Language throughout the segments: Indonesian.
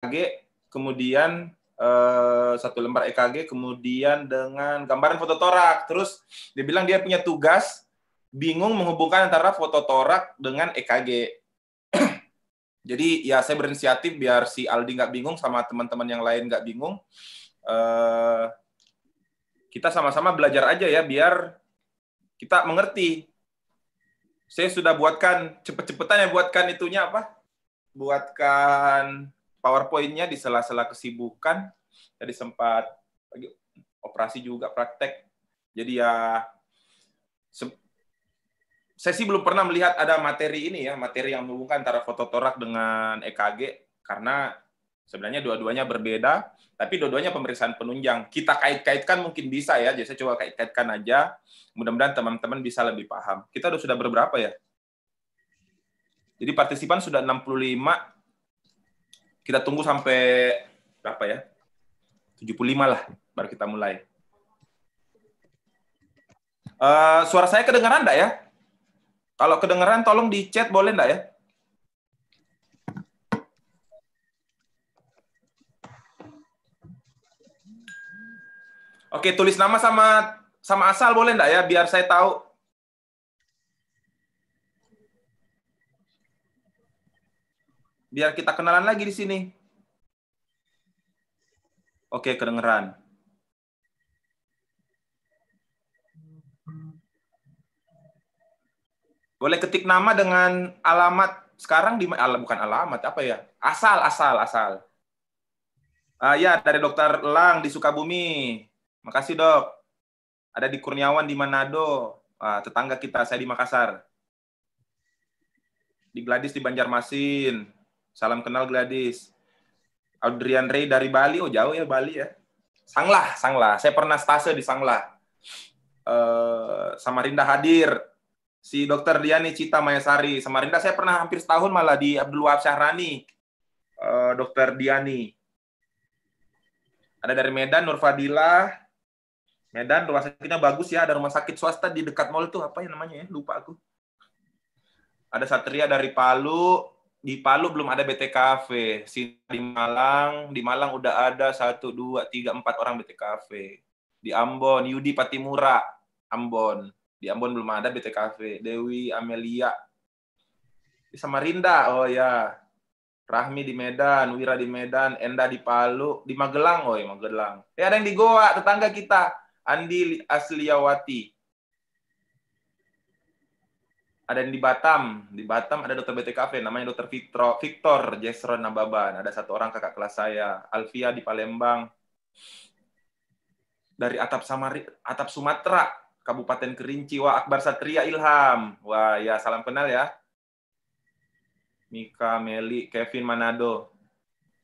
EKG, kemudian uh, satu lembar EKG, kemudian dengan gambaran foto torak, Terus dia bilang dia punya tugas bingung menghubungkan antara foto torak dengan EKG. Jadi ya saya berinisiatif biar si Aldi nggak bingung sama teman-teman yang lain nggak bingung. Uh, kita sama-sama belajar aja ya biar kita mengerti. Saya sudah buatkan cepet-cepetan ya buatkan itunya apa? Buatkan PowerPoint-nya di sela-sela kesibukan. Tadi sempat operasi juga praktek. Jadi ya saya sih belum pernah melihat ada materi ini ya, materi yang menghubungkan antara foto torak dengan EKG karena sebenarnya dua-duanya berbeda, tapi dua-duanya pemeriksaan penunjang. Kita kait-kaitkan mungkin bisa ya, jadi saya coba kait-kaitkan aja. Mudah-mudahan teman-teman bisa lebih paham. Kita sudah berberapa ya? Jadi partisipan sudah 65, kita tunggu sampai berapa ya? 75 lah baru kita mulai. Uh, suara saya kedengaran enggak ya? Kalau kedengaran tolong di chat boleh enggak ya? Oke, tulis nama sama sama asal boleh enggak ya biar saya tahu biar kita kenalan lagi di sini. Oke, kedengeran. Boleh ketik nama dengan alamat sekarang di al, bukan alamat apa ya? Asal, asal, asal. Ah ya, dari Dokter Lang di Sukabumi. Makasih, Dok. Ada di Kurniawan di Manado. Ah, tetangga kita, saya di Makassar. Di gladis di Banjarmasin. Salam kenal Gladys. Adrian Ray dari Bali, oh jauh ya Bali ya. Sanglah, Sanglah. Saya pernah stase di Sanglah. Uh, Samarinda hadir. Si dokter Diani Cita Mayasari. Samarinda saya pernah hampir setahun malah di Abdul Wahab Syahrani. Uh, dokter Diani. Ada dari Medan, Nur Fadila. Medan rumah sakitnya bagus ya. Ada rumah sakit swasta di dekat mall itu apa ya namanya ya? Lupa aku. Ada Satria dari Palu di Palu belum ada BTKV, di Malang, di Malang udah ada satu, dua, tiga, empat orang BTKV. Di Ambon, Yudi Patimura, Ambon. Di Ambon belum ada BTKV. Dewi Amelia di Samarinda, oh ya. Rahmi di Medan, Wira di Medan, Enda di Palu, di Magelang, oh ya Magelang. Eh ada yang di Goa, tetangga kita, Andi Asliawati ada yang di Batam, di Batam ada dokter BT namanya dokter Victor, Victor Jesron Nababan. Ada satu orang kakak kelas saya, Alfia di Palembang. Dari atap Samari, atap Sumatera, Kabupaten Kerinci, wah Akbar Satria Ilham. Wah ya salam kenal ya. Mika, Meli, Kevin Manado.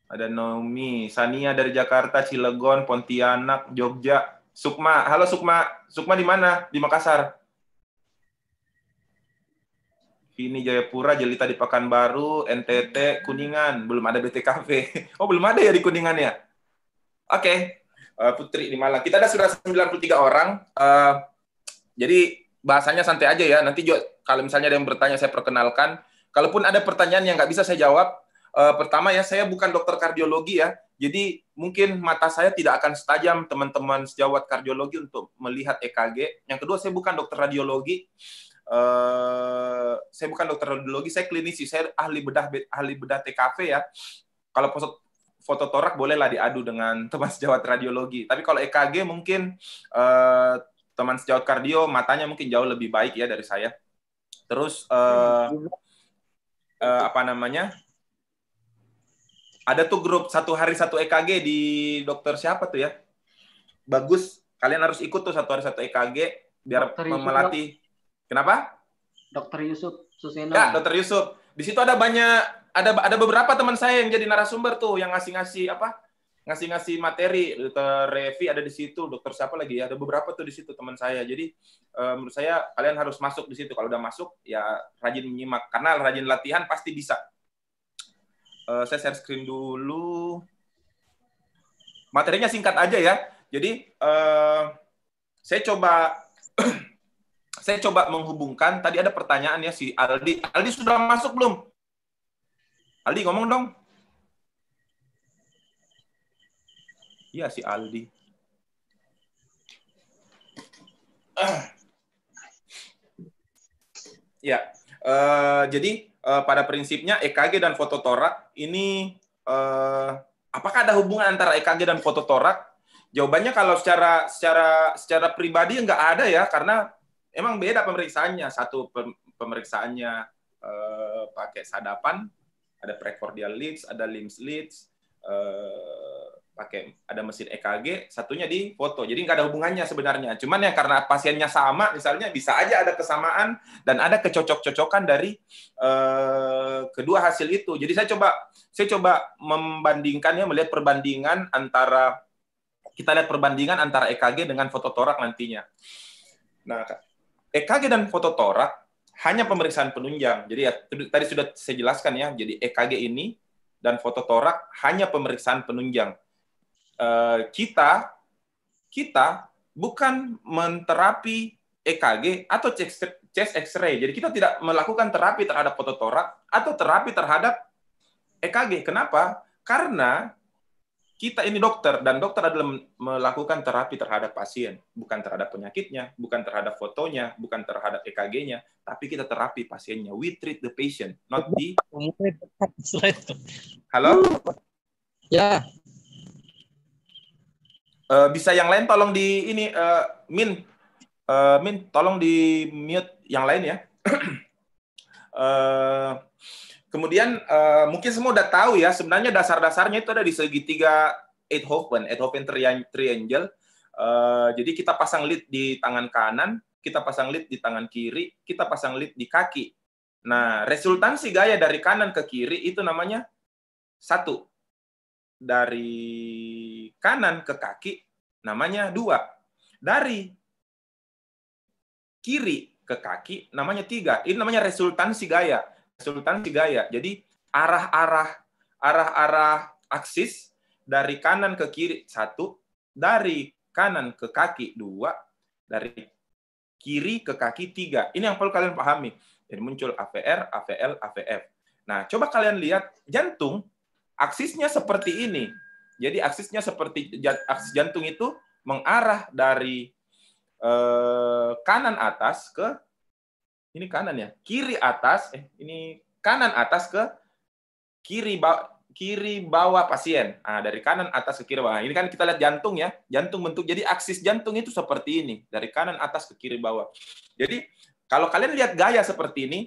Ada Naomi, Sania dari Jakarta, Cilegon, Pontianak, Jogja. Sukma, halo Sukma. Sukma di mana? Di Makassar ini Jayapura, Jelita di Pekanbaru, NTT, Kuningan, belum ada BTKV. Oh, belum ada ya di Kuningan ya? Oke, okay. uh, eh, Putri di Malang. Kita ada sudah 93 orang, uh, jadi bahasanya santai aja ya. Nanti juga kalau misalnya ada yang bertanya, saya perkenalkan. Kalaupun ada pertanyaan yang nggak bisa saya jawab, uh, pertama ya, saya bukan dokter kardiologi ya, jadi mungkin mata saya tidak akan setajam teman-teman sejawat kardiologi untuk melihat EKG. Yang kedua, saya bukan dokter radiologi. Uh, saya bukan dokter radiologi, saya klinisi, saya ahli bedah ahli bedah TKV ya. Kalau foto, foto torak bolehlah diadu dengan teman sejawat radiologi. Tapi kalau EKG mungkin uh, teman sejawat kardio matanya mungkin jauh lebih baik ya dari saya. Terus uh, uh, apa namanya? Ada tuh grup satu hari satu EKG di dokter siapa tuh ya? Bagus. Kalian harus ikut tuh satu hari satu EKG biar dokter Itu, Kenapa? Dokter Yusuf Suseno. Ya, Dokter Yusuf. Di situ ada banyak ada ada beberapa teman saya yang jadi narasumber tuh yang ngasih-ngasih apa? ngasih-ngasih materi dokter Revi ada di situ dokter siapa lagi ya ada beberapa tuh di situ teman saya jadi eh, menurut saya kalian harus masuk di situ kalau udah masuk ya rajin menyimak karena rajin latihan pasti bisa eh, saya share screen dulu materinya singkat aja ya jadi eh, saya coba saya coba menghubungkan tadi ada pertanyaan ya si Aldi. Aldi sudah masuk belum? Aldi ngomong dong. Iya si Aldi. Ya, uh, jadi uh, pada prinsipnya EKG dan fototorak ini uh, apakah ada hubungan antara EKG dan fototorak? Jawabannya kalau secara secara secara pribadi nggak ada ya karena emang beda pemeriksaannya satu pemeriksaannya uh, pakai sadapan ada precordial leads ada limbs leads uh, pakai ada mesin EKG satunya di foto jadi nggak ada hubungannya sebenarnya cuman ya karena pasiennya sama misalnya bisa aja ada kesamaan dan ada kecocok-cocokan dari uh, kedua hasil itu jadi saya coba saya coba membandingkannya melihat perbandingan antara kita lihat perbandingan antara EKG dengan foto torak nantinya. Nah, EKG eh, dan fototorak hanya pemeriksaan penunjang. Jadi ya, tadi sudah saya jelaskan ya, jadi EKG eh, ini dan fototorak hanya pemeriksaan penunjang. Eh, kita kita bukan menterapi EKG atau chest X-ray. Jadi kita tidak melakukan terapi terhadap fototorak atau terapi terhadap EKG. Kenapa? Karena kita ini dokter dan dokter adalah melakukan terapi terhadap pasien, bukan terhadap penyakitnya, bukan terhadap fotonya, bukan terhadap EKG-nya, tapi kita terapi pasiennya. We treat the patient, not the. Halo. Ya. Uh, bisa yang lain tolong di ini uh, Min, uh, Min tolong di mute yang lain ya. uh, Kemudian uh, mungkin semua udah tahu ya sebenarnya dasar-dasarnya itu ada di segitiga Eindhoven, Eindhoven triangle. Uh, jadi kita pasang lead di tangan kanan, kita pasang lead di tangan kiri, kita pasang lead di kaki. Nah, resultansi gaya dari kanan ke kiri itu namanya satu. Dari kanan ke kaki namanya dua. Dari kiri ke kaki namanya tiga. Ini namanya resultansi gaya. Sultan Sigaya. Jadi arah-arah arah-arah aksis dari kanan ke kiri satu, dari kanan ke kaki dua, dari kiri ke kaki tiga. Ini yang perlu kalian pahami. Jadi muncul AVR, AVL, AVF. Nah, coba kalian lihat jantung aksisnya seperti ini. Jadi aksisnya seperti aksis jantung itu mengarah dari eh, kanan atas ke ini kanan ya, kiri atas, eh ini kanan atas ke kiri bawah kiri bawah pasien. Nah, dari kanan atas ke kiri bawah. Ini kan kita lihat jantung ya. Jantung bentuk. Jadi aksis jantung itu seperti ini. Dari kanan atas ke kiri bawah. Jadi kalau kalian lihat gaya seperti ini,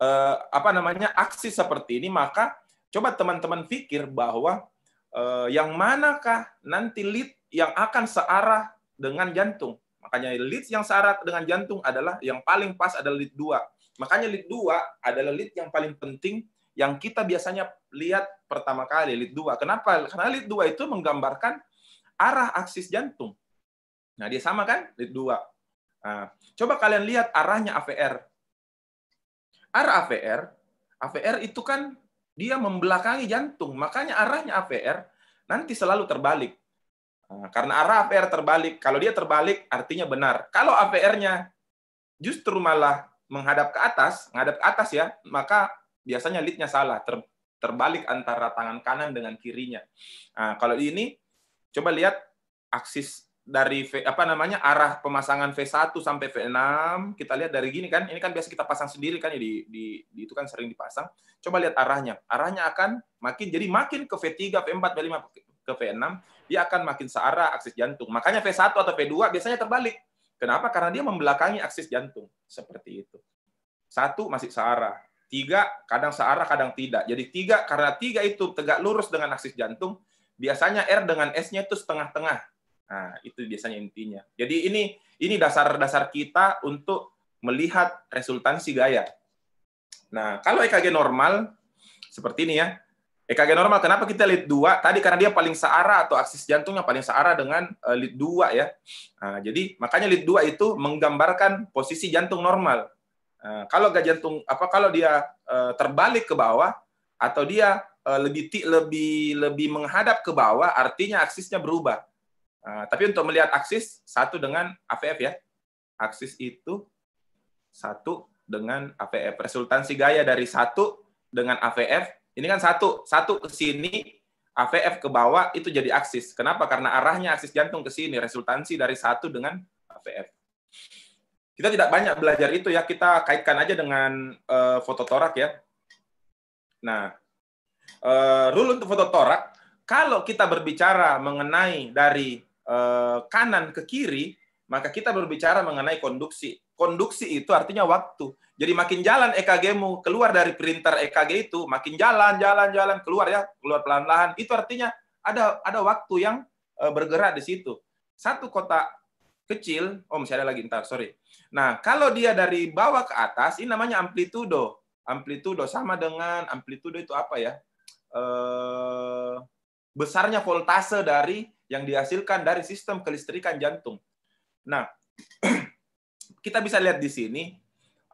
eh, apa namanya aksis seperti ini, maka coba teman-teman pikir bahwa eh, yang manakah nanti lead yang akan searah dengan jantung. Makanya lead yang syarat dengan jantung adalah yang paling pas adalah lead 2. Makanya lead 2 adalah lead yang paling penting yang kita biasanya lihat pertama kali lead 2. Kenapa? Karena lead 2 itu menggambarkan arah aksis jantung. Nah, dia sama kan? Lead 2. Nah, coba kalian lihat arahnya AVR. Arah AVR, AVR itu kan dia membelakangi jantung. Makanya arahnya AVR nanti selalu terbalik. Eh, karena arah APR terbalik. Kalau dia terbalik, artinya benar. Kalau APR-nya justru malah menghadap ke atas, menghadap ke atas ya, maka biasanya lead-nya salah, ter, terbalik antara tangan kanan dengan kirinya. Nah, kalau ini, coba lihat aksis dari v, apa namanya arah pemasangan V1 sampai V6 kita lihat dari gini kan ini kan biasa kita pasang sendiri kan ya di, di, di itu kan sering dipasang coba lihat arahnya arahnya akan makin jadi makin ke V3 V4 V5 ke V6, dia akan makin searah aksis jantung. Makanya V1 atau V2 biasanya terbalik. Kenapa? Karena dia membelakangi aksis jantung. Seperti itu. Satu masih searah. Tiga, kadang searah, kadang tidak. Jadi tiga, karena tiga itu tegak lurus dengan aksis jantung, biasanya R dengan S-nya itu setengah-tengah. Nah, itu biasanya intinya. Jadi ini ini dasar-dasar kita untuk melihat resultansi gaya. Nah, kalau EKG normal, seperti ini ya, EKG eh, normal, kenapa kita lead 2? Tadi karena dia paling searah atau aksis jantungnya paling searah dengan eh, lead 2 ya. Nah, jadi makanya lead 2 itu menggambarkan posisi jantung normal. Nah, kalau gak jantung apa kalau dia terbalik ke bawah atau dia lebih lebih lebih menghadap ke bawah, artinya aksisnya berubah. Nah, tapi untuk melihat aksis satu dengan AVF ya. Aksis itu satu dengan AVF. Resultansi gaya dari satu dengan AVF ini kan satu, satu ke sini, AVF ke bawah itu jadi aksis. Kenapa? Karena arahnya aksis jantung ke sini, resultansi dari satu dengan AVF. Kita tidak banyak belajar itu ya, kita kaitkan aja dengan uh, fototorak ya. Nah, uh, rule untuk fototorak, kalau kita berbicara mengenai dari uh, kanan ke kiri, maka kita berbicara mengenai konduksi. Konduksi itu artinya waktu. Jadi makin jalan EKG-mu keluar dari printer EKG itu, makin jalan, jalan, jalan keluar ya, keluar pelan-pelan. Itu artinya ada ada waktu yang eh, bergerak di situ. Satu kotak kecil, oh masih ada lagi ntar, sorry. Nah, kalau dia dari bawah ke atas, ini namanya amplitudo. Amplitudo sama dengan amplitudo itu apa ya? Eh, besarnya voltase dari yang dihasilkan dari sistem kelistrikan jantung. Nah, kita bisa lihat di sini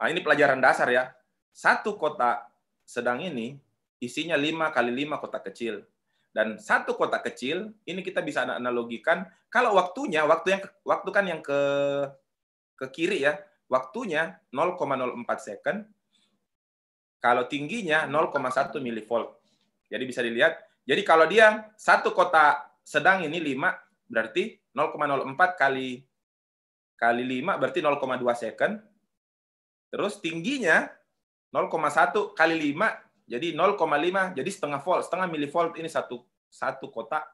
Nah, ini pelajaran dasar ya. Satu kotak sedang ini isinya 5 kali 5 kotak kecil. Dan satu kotak kecil ini kita bisa analogikan kalau waktunya waktu yang waktu kan yang ke ke kiri ya. Waktunya 0,04 second. Kalau tingginya 0,1 milivolt. Jadi bisa dilihat. Jadi kalau dia satu kotak sedang ini 5 berarti 0,04 kali kali 5 berarti 0,2 second Terus tingginya 0,1 kali 5, jadi 0,5, jadi setengah volt, setengah milivolt ini satu satu kotak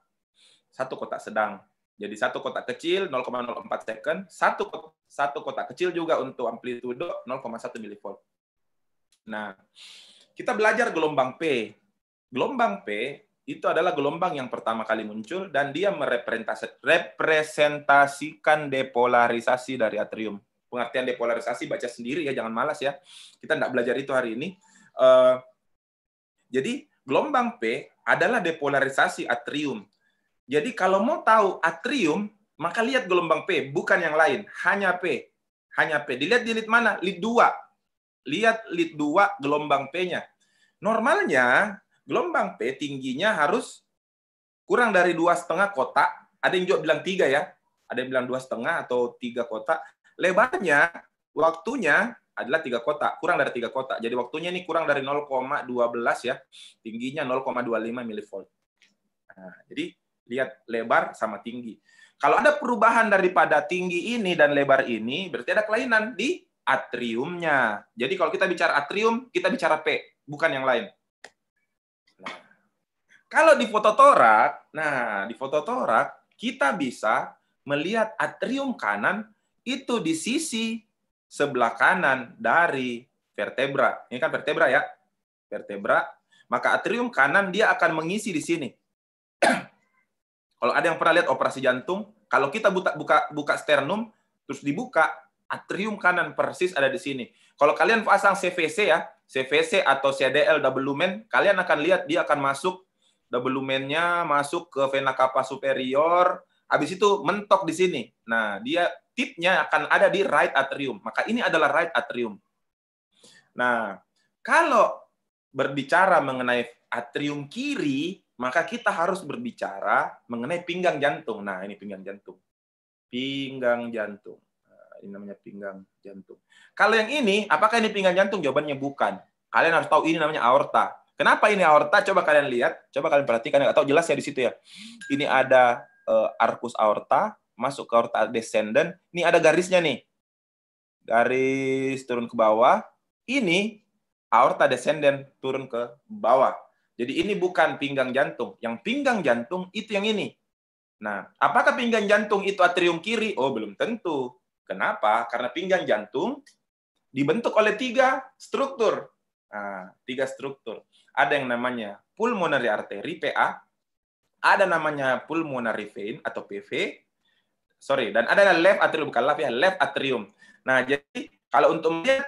satu kotak sedang. Jadi satu kotak kecil 0,04 second, satu satu kotak kecil juga untuk amplitudo 0,1 milivolt. Nah, kita belajar gelombang P. Gelombang P itu adalah gelombang yang pertama kali muncul dan dia merepresentasikan depolarisasi dari atrium pengertian depolarisasi baca sendiri ya jangan malas ya kita tidak belajar itu hari ini eh, jadi gelombang P adalah depolarisasi atrium jadi kalau mau tahu atrium maka lihat gelombang P bukan yang lain hanya P hanya P dilihat di lid mana lid dua lihat lid 2 gelombang P-nya normalnya gelombang P tingginya harus kurang dari dua setengah kotak ada yang juga bilang tiga ya ada yang bilang dua setengah atau tiga kotak Lebarnya, waktunya adalah tiga kotak kurang dari tiga kotak Jadi waktunya ini kurang dari 0,12 ya, tingginya 0,25 milivolt. Nah, jadi lihat lebar sama tinggi. Kalau ada perubahan daripada tinggi ini dan lebar ini, berarti ada kelainan di atriumnya. Jadi kalau kita bicara atrium, kita bicara P, bukan yang lain. Nah, kalau di foto fototorak, nah di foto fototorak kita bisa melihat atrium kanan itu di sisi sebelah kanan dari vertebra. Ini kan vertebra ya. Vertebra. Maka atrium kanan dia akan mengisi di sini. kalau ada yang pernah lihat operasi jantung, kalau kita buka, buka, buka sternum, terus dibuka, atrium kanan persis ada di sini. Kalau kalian pasang CVC ya, CVC atau CDL double lumen, kalian akan lihat dia akan masuk double lumennya masuk ke vena cava superior, habis itu mentok di sini. Nah, dia tipnya akan ada di right atrium. Maka ini adalah right atrium. Nah, kalau berbicara mengenai atrium kiri, maka kita harus berbicara mengenai pinggang jantung. Nah, ini pinggang jantung. Pinggang jantung. Nah, ini namanya pinggang jantung. Kalau yang ini, apakah ini pinggang jantung? Jawabannya bukan. Kalian harus tahu ini namanya aorta. Kenapa ini aorta? Coba kalian lihat, coba kalian perhatikan. atau jelas ya di situ ya. Ini ada uh, arkus aorta, masuk ke aorta descendant, ini ada garisnya nih. Garis turun ke bawah, ini aorta descendant turun ke bawah. Jadi ini bukan pinggang jantung. Yang pinggang jantung itu yang ini. Nah, apakah pinggang jantung itu atrium kiri? Oh, belum tentu. Kenapa? Karena pinggang jantung dibentuk oleh tiga struktur. Nah, tiga struktur. Ada yang namanya pulmonary artery, PA. Ada namanya pulmonary vein atau PV sorry. Dan ada left atrium, bukan left ya, left atrium. Nah, jadi kalau untuk melihat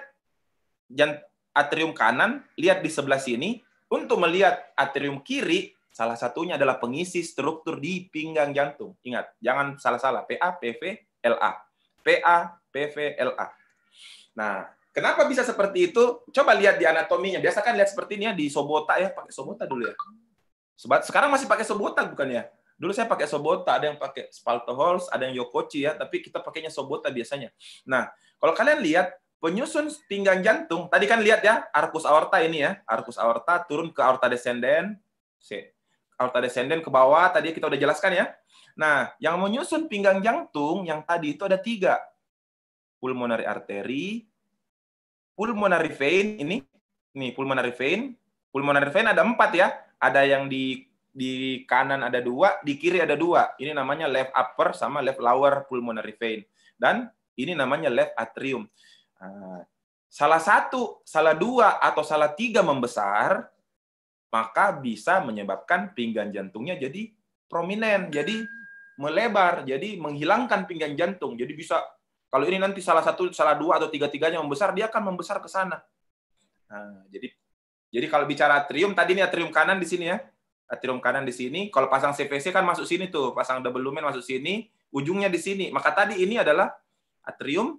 atrium kanan, lihat di sebelah sini. Untuk melihat atrium kiri, salah satunya adalah pengisi struktur di pinggang jantung. Ingat, jangan salah-salah. PA, PV, LA. PA, PV, LA. Nah, kenapa bisa seperti itu? Coba lihat di anatominya. Biasa kan lihat seperti ini ya di sobota ya, pakai sobota dulu ya. Sekarang masih pakai sobota bukan ya? Dulu saya pakai Sobota, ada yang pakai Spalto Halls, ada yang Yokochi ya, tapi kita pakainya Sobota biasanya. Nah, kalau kalian lihat penyusun pinggang jantung, tadi kan lihat ya, arcus aorta ini ya, arcus aorta turun ke aorta descenden, aorta descenden ke bawah, tadi kita udah jelaskan ya. Nah, yang menyusun pinggang jantung yang tadi itu ada tiga. Pulmonary arteri, pulmonary vein ini, nih pulmonary vein, pulmonary vein ada empat ya. Ada yang di di kanan ada dua, di kiri ada dua. Ini namanya left upper sama left lower pulmonary vein. Dan ini namanya left atrium. Ah, salah satu, salah dua, atau salah tiga membesar, maka bisa menyebabkan pinggan jantungnya jadi prominent, jadi melebar, jadi menghilangkan pinggan jantung. Jadi bisa, kalau ini nanti salah satu, salah dua, atau tiga-tiganya membesar, dia akan membesar ke sana. Nah, jadi jadi kalau bicara atrium, tadi ini atrium kanan di sini ya, atrium kanan di sini. Kalau pasang CVC kan masuk sini tuh, pasang double lumen masuk sini, ujungnya di sini. Maka tadi ini adalah atrium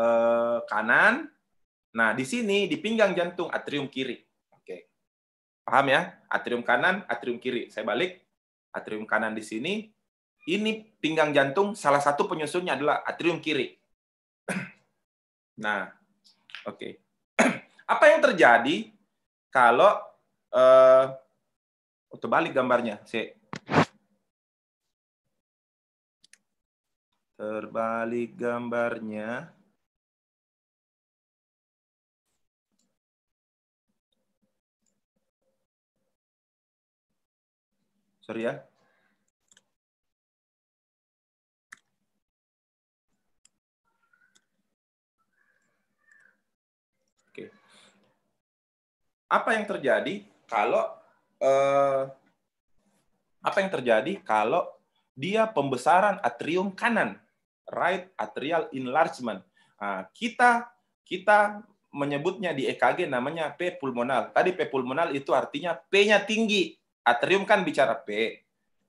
eh, kanan. Nah, di sini di pinggang jantung atrium kiri. Oke. Paham ya? Atrium kanan, atrium kiri. Saya balik. Atrium kanan di sini. Ini pinggang jantung salah satu penyusunnya adalah atrium kiri. Nah, oke. Okay. Apa yang terjadi kalau eh, terbalik gambarnya, C. Terbalik gambarnya. Sorry ya. Oke. Apa yang terjadi kalau eh, apa yang terjadi kalau dia pembesaran atrium kanan, right atrial enlargement. Nah, kita kita menyebutnya di EKG namanya P pulmonal. Tadi P pulmonal itu artinya P-nya tinggi. Atrium kan bicara P.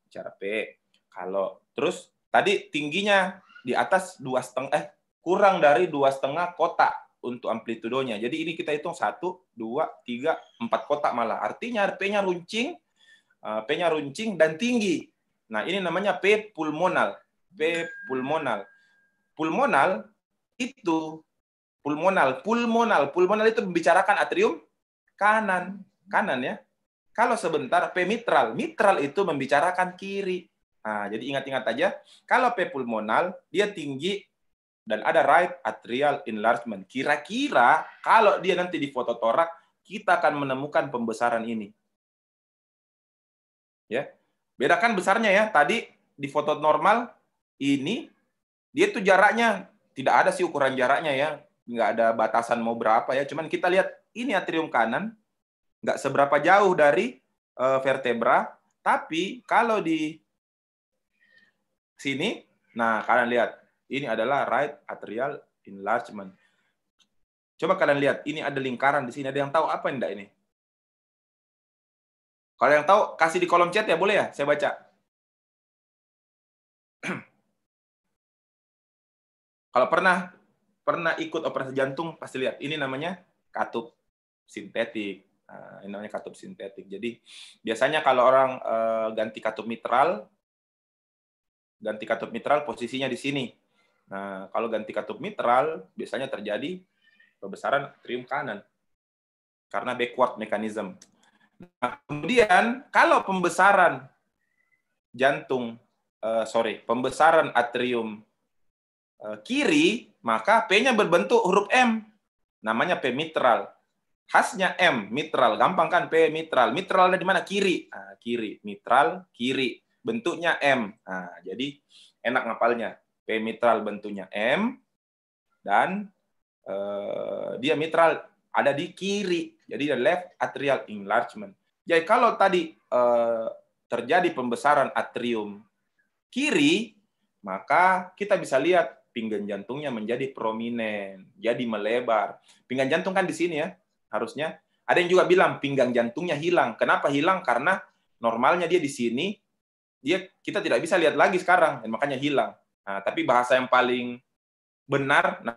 Bicara P. Kalau terus tadi tingginya di atas dua setengah eh kurang dari dua setengah kotak untuk amplitudonya. Jadi ini kita hitung 1, 2, 3, 4 kotak malah. Artinya P-nya runcing, eh, P-nya runcing dan tinggi. Nah, ini namanya P pulmonal. P pulmonal. Pulmonal itu pulmonal, pulmonal, pulmonal itu membicarakan atrium kanan, kanan ya. Kalau sebentar P mitral, mitral itu membicarakan kiri. Nah, jadi ingat-ingat aja, kalau P pulmonal dia tinggi dan ada right atrial enlargement. Kira-kira kalau dia nanti di foto torak, kita akan menemukan pembesaran ini. Ya. Bedakan besarnya ya. Tadi di foto normal ini dia tuh jaraknya tidak ada sih ukuran jaraknya ya. Nggak ada batasan mau berapa ya. Cuman kita lihat ini atrium kanan nggak seberapa jauh dari e, vertebra, tapi kalau di sini, nah kalian lihat ini adalah right atrial enlargement. Coba kalian lihat, ini ada lingkaran di sini. Ada yang tahu apa enggak ini? Kalau yang tahu, kasih di kolom chat ya, boleh ya? Saya baca. Kalau pernah pernah ikut operasi jantung, pasti lihat. Ini namanya katup sintetik. Nah, ini namanya katup sintetik. Jadi biasanya kalau orang eh, ganti katup mitral, ganti katup mitral posisinya di sini. Nah, kalau ganti katup mitral biasanya terjadi pembesaran atrium kanan karena backward mechanism. Nah, kemudian kalau pembesaran jantung uh, sorry, pembesaran atrium uh, kiri, maka P-nya berbentuk huruf M. Namanya P mitral. Khasnya M, mitral. Gampang kan P mitral. Mitral ada di mana? Kiri. Nah, kiri, mitral, kiri. Bentuknya M. Nah, jadi enak ngapalnya. P mitral bentuknya M dan uh, dia mitral ada di kiri. Jadi the left atrial enlargement. Jadi kalau tadi uh, terjadi pembesaran atrium kiri, maka kita bisa lihat pinggang jantungnya menjadi prominent, jadi melebar. Pinggang jantung kan di sini ya, harusnya. Ada yang juga bilang pinggang jantungnya hilang. Kenapa hilang? Karena normalnya dia di sini, dia kita tidak bisa lihat lagi sekarang, dan makanya hilang. Nah, tapi bahasa yang paling benar, nah,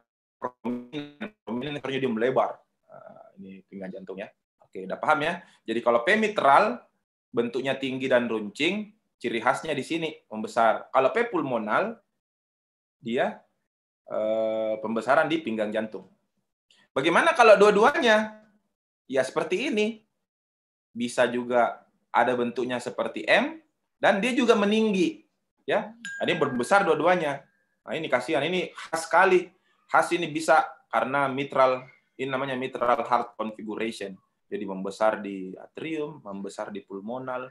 ini akhirnya dia melebar. Nah, ini pinggang jantungnya. Oke, udah paham ya? Jadi kalau P mitral, bentuknya tinggi dan runcing, ciri khasnya di sini, membesar. Kalau P pulmonal, dia eh, pembesaran di pinggang jantung. Bagaimana kalau dua-duanya? Ya seperti ini. Bisa juga ada bentuknya seperti M, dan dia juga meninggi ya nah, ini berbesar dua-duanya nah ini kasihan ini khas sekali khas ini bisa karena mitral ini namanya mitral heart configuration jadi membesar di atrium membesar di pulmonal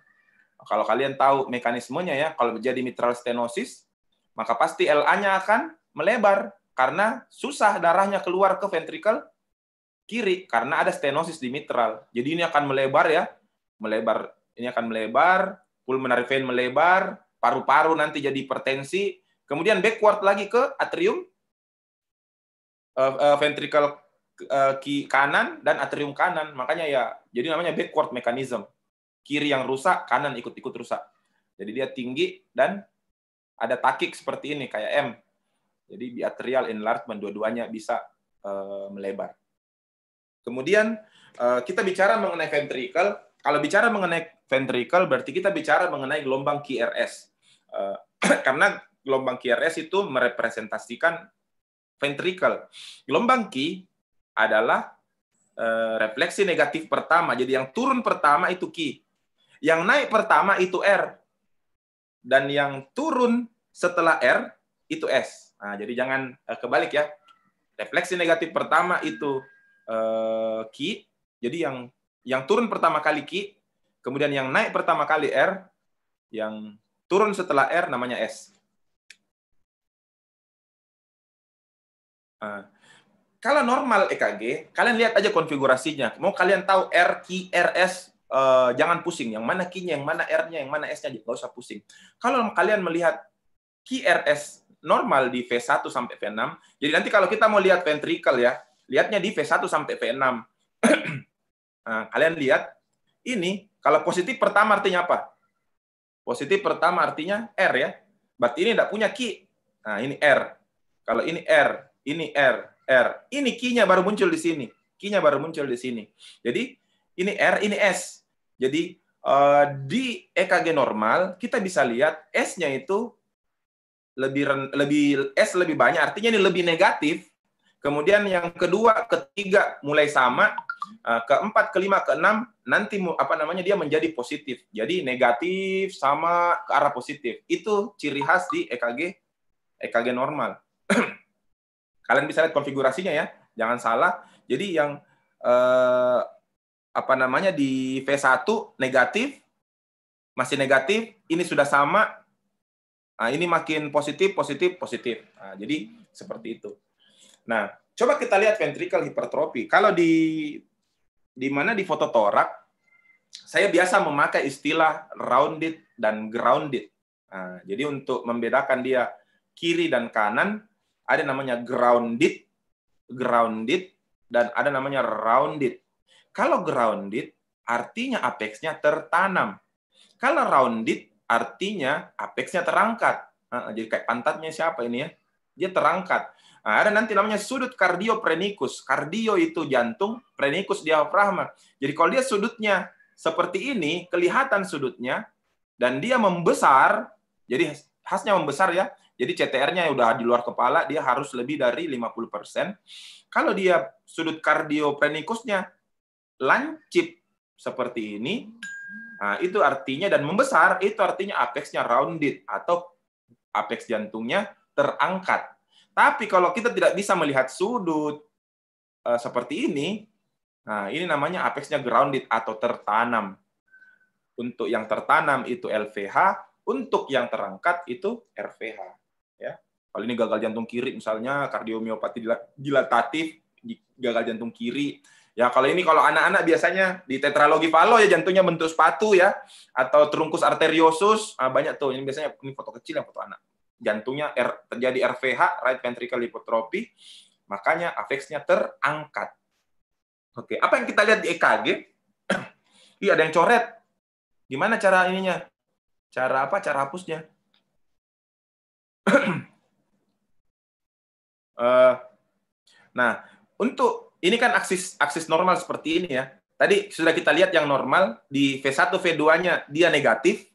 nah, kalau kalian tahu mekanismenya ya kalau terjadi mitral stenosis maka pasti LA-nya akan melebar karena susah darahnya keluar ke ventrikel kiri karena ada stenosis di mitral. Jadi ini akan melebar ya, melebar. Ini akan melebar, pulmonary vein melebar, paru-paru nanti jadi hipertensi, kemudian backward lagi ke atrium uh, uh, ventricle uh, kanan dan atrium kanan. Makanya ya jadi namanya backward mechanism. Kiri yang rusak, kanan ikut-ikut rusak. Jadi dia tinggi dan ada takik seperti ini kayak M. Jadi biatrial enlargement dua-duanya bisa uh, melebar. Kemudian uh, kita bicara mengenai ventricle. Kalau bicara mengenai ventricle berarti kita bicara mengenai gelombang QRS. Eh, karena gelombang QRS itu merepresentasikan ventricle Gelombang Q adalah uh, refleksi negatif pertama. Jadi yang turun pertama itu Q. Yang naik pertama itu R. Dan yang turun setelah R itu S. Nah, jadi jangan uh, kebalik ya. Refleksi negatif pertama itu uh, Q. Jadi yang yang turun pertama kali Q, kemudian yang naik pertama kali R, yang Turun setelah R namanya S. Nah, kalau normal EKG, kalian lihat aja konfigurasinya. Mau kalian tahu R, Q, R, S, eh, jangan pusing. Yang mana Q-nya, yang mana R-nya, yang mana S-nya, nggak usah pusing. Kalau kalian melihat Q, R, S normal di V1 sampai V6, jadi nanti kalau kita mau lihat ventricle ya, lihatnya di V1 sampai V6. nah, kalian lihat, ini kalau positif pertama artinya apa? Positif pertama artinya R ya. Berarti ini tidak punya Ki. Nah, ini R. Kalau ini R, ini R, R. Ini Ki-nya baru muncul di sini. Ki-nya baru muncul di sini. Jadi, ini R, ini S. Jadi, eh, di EKG normal, kita bisa lihat S-nya itu lebih lebih S lebih banyak. Artinya ini lebih negatif. Kemudian yang kedua, ketiga mulai sama, Eh, keempat, kelima, keenam nanti apa namanya dia menjadi positif. Jadi negatif sama ke arah positif. Itu ciri khas di EKG EKG normal. Kalian bisa lihat konfigurasinya ya, jangan salah. Jadi yang eh, apa namanya di V1 negatif masih negatif, ini sudah sama. Nah, ini makin positif, positif, positif. Nah, jadi seperti itu. Nah, coba kita lihat ventrikel hipertrofi. Kalau di di mana di foto torak saya biasa memakai istilah rounded dan grounded. Nah, jadi untuk membedakan dia kiri dan kanan ada namanya grounded, grounded dan ada namanya rounded. Kalau grounded artinya apexnya tertanam. Kalau rounded artinya apexnya terangkat. Nah, jadi kayak pantatnya siapa ini ya? Dia terangkat. Nah, ada nanti namanya sudut kardioprenikus. Kardio itu jantung, prenikus diafragma. Jadi kalau dia sudutnya seperti ini, kelihatan sudutnya, dan dia membesar, jadi khasnya membesar ya, jadi CTR-nya udah di luar kepala, dia harus lebih dari 50%. Kalau dia sudut kardioprenikusnya lancip seperti ini, nah itu artinya, dan membesar, itu artinya apexnya rounded, atau apex jantungnya terangkat tapi kalau kita tidak bisa melihat sudut uh, seperti ini, nah ini namanya apexnya grounded atau tertanam. Untuk yang tertanam itu LVH, untuk yang terangkat itu RVH. Ya, kalau ini gagal jantung kiri misalnya kardiomiopati dilatatif, gagal jantung kiri. Ya kalau ini kalau anak-anak biasanya di tetralogi falo ya jantungnya bentuk sepatu ya atau terungkus arteriosus ah, banyak tuh ini biasanya ini foto kecil yang foto anak jantungnya R, terjadi RVH, right ventricle hypertrophy, makanya afeksnya terangkat. Oke, apa yang kita lihat di EKG? Iya, ada yang coret. Gimana cara ininya? Cara apa? Cara hapusnya? uh, nah, untuk ini kan aksis aksis normal seperti ini ya. Tadi sudah kita lihat yang normal di V1 V2-nya dia negatif,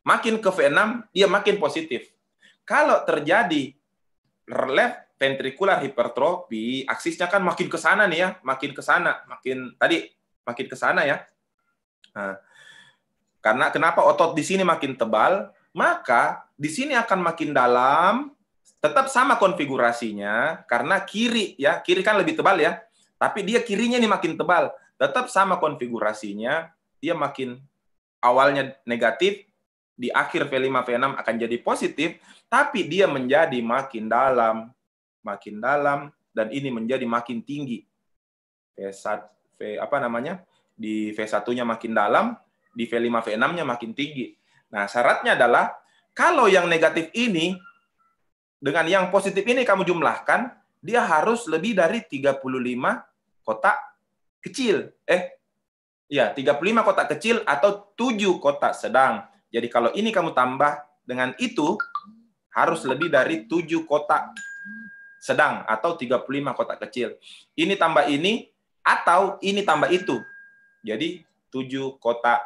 Makin ke V6, dia makin positif. Kalau terjadi left ventricular hipertrofi, aksisnya kan makin ke sana nih ya, makin ke sana, makin tadi makin ke sana ya. Nah, karena kenapa otot di sini makin tebal, maka di sini akan makin dalam, tetap sama konfigurasinya karena kiri ya, kiri kan lebih tebal ya. Tapi dia kirinya nih makin tebal, tetap sama konfigurasinya, dia makin awalnya negatif, di akhir V5 V6 akan jadi positif, tapi dia menjadi makin dalam, makin dalam dan ini menjadi makin tinggi. V1 V apa namanya? Di V1-nya makin dalam, di V5 V6-nya makin tinggi. Nah, syaratnya adalah kalau yang negatif ini dengan yang positif ini kamu jumlahkan, dia harus lebih dari 35 kotak kecil. Eh, ya, 35 kotak kecil atau 7 kotak sedang. Jadi kalau ini kamu tambah dengan itu, harus lebih dari 7 kotak sedang atau 35 kotak kecil. Ini tambah ini atau ini tambah itu. Jadi 7 kotak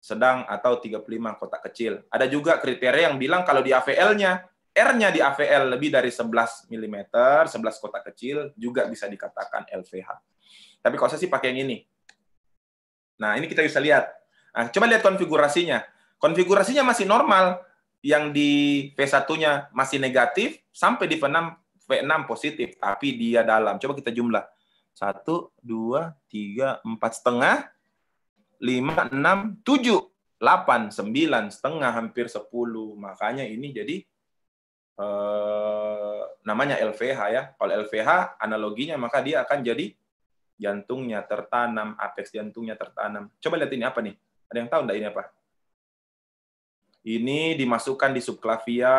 sedang atau 35 kotak kecil. Ada juga kriteria yang bilang kalau di AVL-nya, R-nya di AVL lebih dari 11 mm, 11 kotak kecil juga bisa dikatakan LVH. Tapi kalau saya sih pakai yang ini. Nah, ini kita bisa lihat. Nah, coba lihat konfigurasinya. Konfigurasinya masih normal, yang di V1-nya masih negatif sampai di V6 V6 positif, tapi dia dalam. Coba kita jumlah. 1 2 3 4 setengah 5 6 7 8 9 setengah hampir 10. Makanya ini jadi eh, namanya LVH ya. Kalau LVH analoginya maka dia akan jadi jantungnya tertanam, apex jantungnya tertanam. Coba lihat ini apa nih? Ada yang tahu enggak ini apa? Ini dimasukkan di subklavia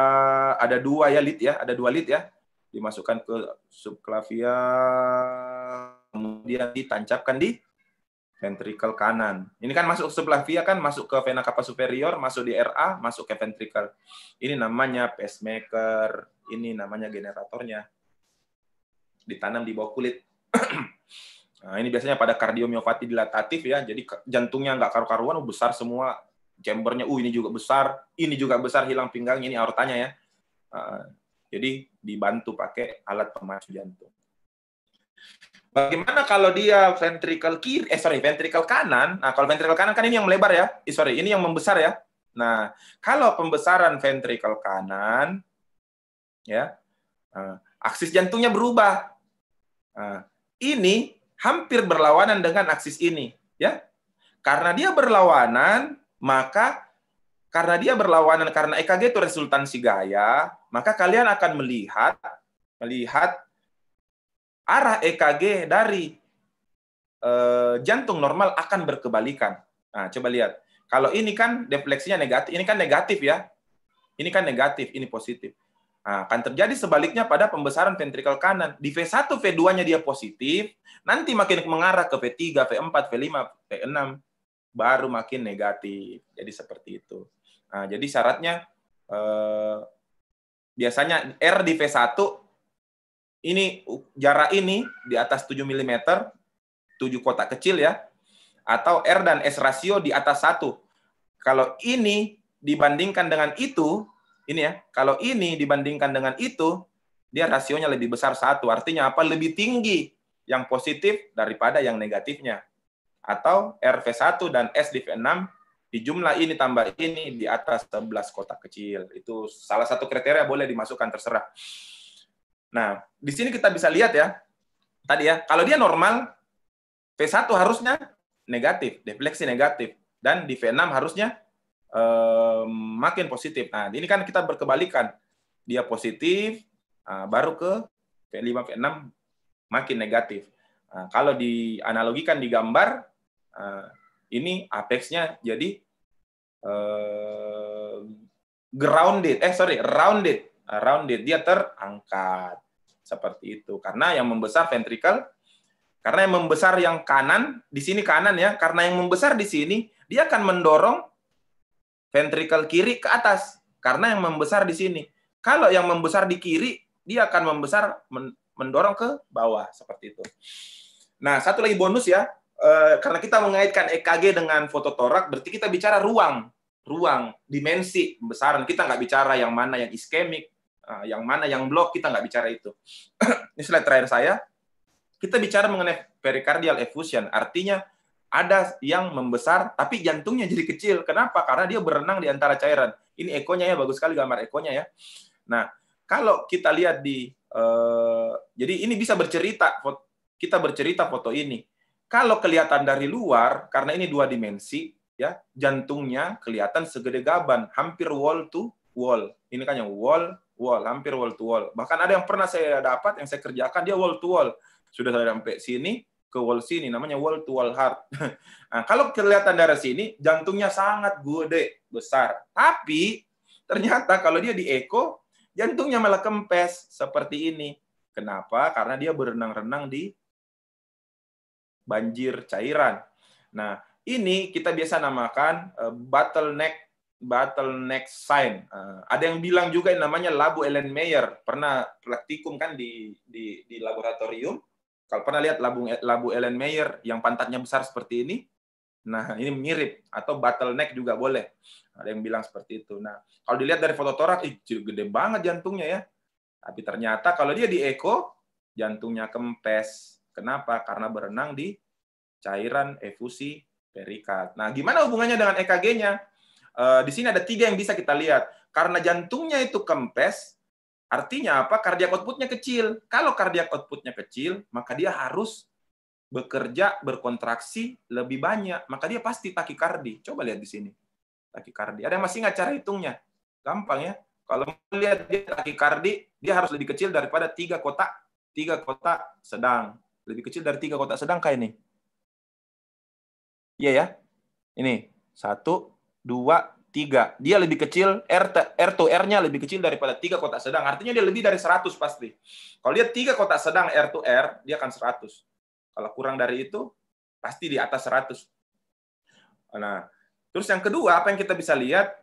ada dua ya lit ya, ada dua lit ya. Dimasukkan ke subklavia kemudian ditancapkan di ventrikel kanan. Ini kan masuk subklavia kan masuk ke vena cava superior, masuk di RA, masuk ke ventrikel. Ini namanya pacemaker, ini namanya generatornya. Ditanam di bawah kulit. Nah, ini biasanya pada kardiomiopati dilatatif ya, jadi jantungnya nggak karu-karuan, besar semua chambernya, uh ini juga besar, ini juga besar hilang pinggangnya, ini aortanya ya. Uh, jadi dibantu pakai alat pemacu jantung. Bagaimana kalau dia ventrikel kiri, eh sorry, ventrikel kanan. Nah, kalau ventrikel kanan kan ini yang melebar ya. Eh, sorry, ini yang membesar ya. Nah, kalau pembesaran ventrikel kanan, ya, uh, aksis jantungnya berubah. Uh, ini hampir berlawanan dengan aksis ini, ya. Karena dia berlawanan, maka karena dia berlawanan karena EKG itu resultansi gaya, maka kalian akan melihat melihat arah EKG dari e, jantung normal akan berkebalikan. Nah, coba lihat. Kalau ini kan defleksinya negatif, ini kan negatif ya. Ini kan negatif, ini positif. Nah, akan terjadi sebaliknya pada pembesaran ventrikel kanan. Di V1, V2-nya dia positif, nanti makin mengarah ke V3, V4, V5, V6, baru makin negatif. Jadi seperti itu. Nah, jadi syaratnya eh, biasanya R di V1 ini jarak ini di atas 7 mm, 7 kotak kecil ya, atau R dan S rasio di atas 1. Kalau ini dibandingkan dengan itu, ini ya, kalau ini dibandingkan dengan itu, dia rasionya lebih besar satu. Artinya apa? Lebih tinggi yang positif daripada yang negatifnya atau RV1 dan SDV6 di jumlah ini tambah ini di atas 11 kotak kecil. Itu salah satu kriteria boleh dimasukkan terserah. Nah, di sini kita bisa lihat ya. Tadi ya, kalau dia normal V1 harusnya negatif, defleksi negatif dan di V6 harusnya um, makin positif. Nah, ini kan kita berkebalikan. Dia positif eh, baru ke V5 V6 makin negatif. Nah, kalau dianalogikan di gambar, Eh, ini apexnya jadi uh, grounded, eh sorry, rounded, nah, rounded dia terangkat seperti itu. Karena yang membesar ventricle, karena yang membesar yang kanan di sini kanan ya, karena yang membesar di sini dia akan mendorong ventricle kiri ke atas karena yang membesar di sini. Kalau yang membesar di kiri dia akan membesar mendorong ke bawah seperti itu. Nah, satu lagi bonus ya. Eh, karena kita mengaitkan EKG dengan foto torak, berarti kita bicara ruang, ruang, dimensi, pembesaran. Kita nggak bicara yang mana yang iskemik, eh, yang mana yang blok, kita nggak bicara itu. Ini slide terakhir saya. Kita bicara mengenai pericardial effusion, artinya ada yang membesar, tapi jantungnya jadi kecil. Kenapa? Karena dia berenang di antara cairan. Ini ekonya ya, bagus sekali gambar ekonya ya. Nah, kalau kita lihat di, eh, jadi ini bisa bercerita, kita bercerita foto ini. Kalau kelihatan dari luar, karena ini dua dimensi, ya jantungnya kelihatan segede gaban, hampir wall to wall. Ini kan yang wall, wall, hampir wall to wall. Bahkan ada yang pernah saya dapat, yang saya kerjakan, dia wall to wall. Sudah saya sampai sini, ke wall sini, namanya wall to wall heart. Nah, kalau kelihatan dari sini, jantungnya sangat gede, besar. Tapi ternyata kalau dia di eko jantungnya malah kempes seperti ini. Kenapa? Karena dia berenang-renang di banjir cairan. Nah, ini kita biasa namakan eh, bottleneck bottleneck sign. Eh, ada yang bilang juga yang namanya labu Ellen Mayer. Pernah praktikum kan di di, di laboratorium? Kalau pernah lihat labu labu Ellen Mayer yang pantatnya besar seperti ini? Nah, ini mirip atau bottleneck juga boleh. Ada yang bilang seperti itu. Nah, kalau dilihat dari foto torak, itu gede banget jantungnya ya. Tapi ternyata kalau dia di eko, jantungnya kempes. Kenapa? Karena berenang di cairan efusi perikat. Nah, gimana hubungannya dengan EKG-nya? E, eh, di sini ada tiga yang bisa kita lihat. Karena jantungnya itu kempes, artinya apa? Kardiak outputnya kecil. Kalau kardiak outputnya kecil, maka dia harus bekerja berkontraksi lebih banyak. Maka dia pasti takikardi. Coba lihat di sini. Takikardi. Ada yang masih nggak cara hitungnya? Gampang ya. Kalau melihat dia takikardi, dia harus lebih kecil daripada tiga kotak tiga kotak sedang. Lebih kecil dari tiga kotak sedang kayak ini? Iya ya. Ini satu, dua, tiga. Dia lebih kecil, R, R to R-nya lebih kecil daripada tiga kotak sedang. Artinya dia lebih dari seratus pasti. Kalau dia tiga kotak sedang R to R, dia akan seratus, Kalau kurang dari itu, pasti di atas seratus. Nah, terus yang kedua, apa yang kita bisa lihat?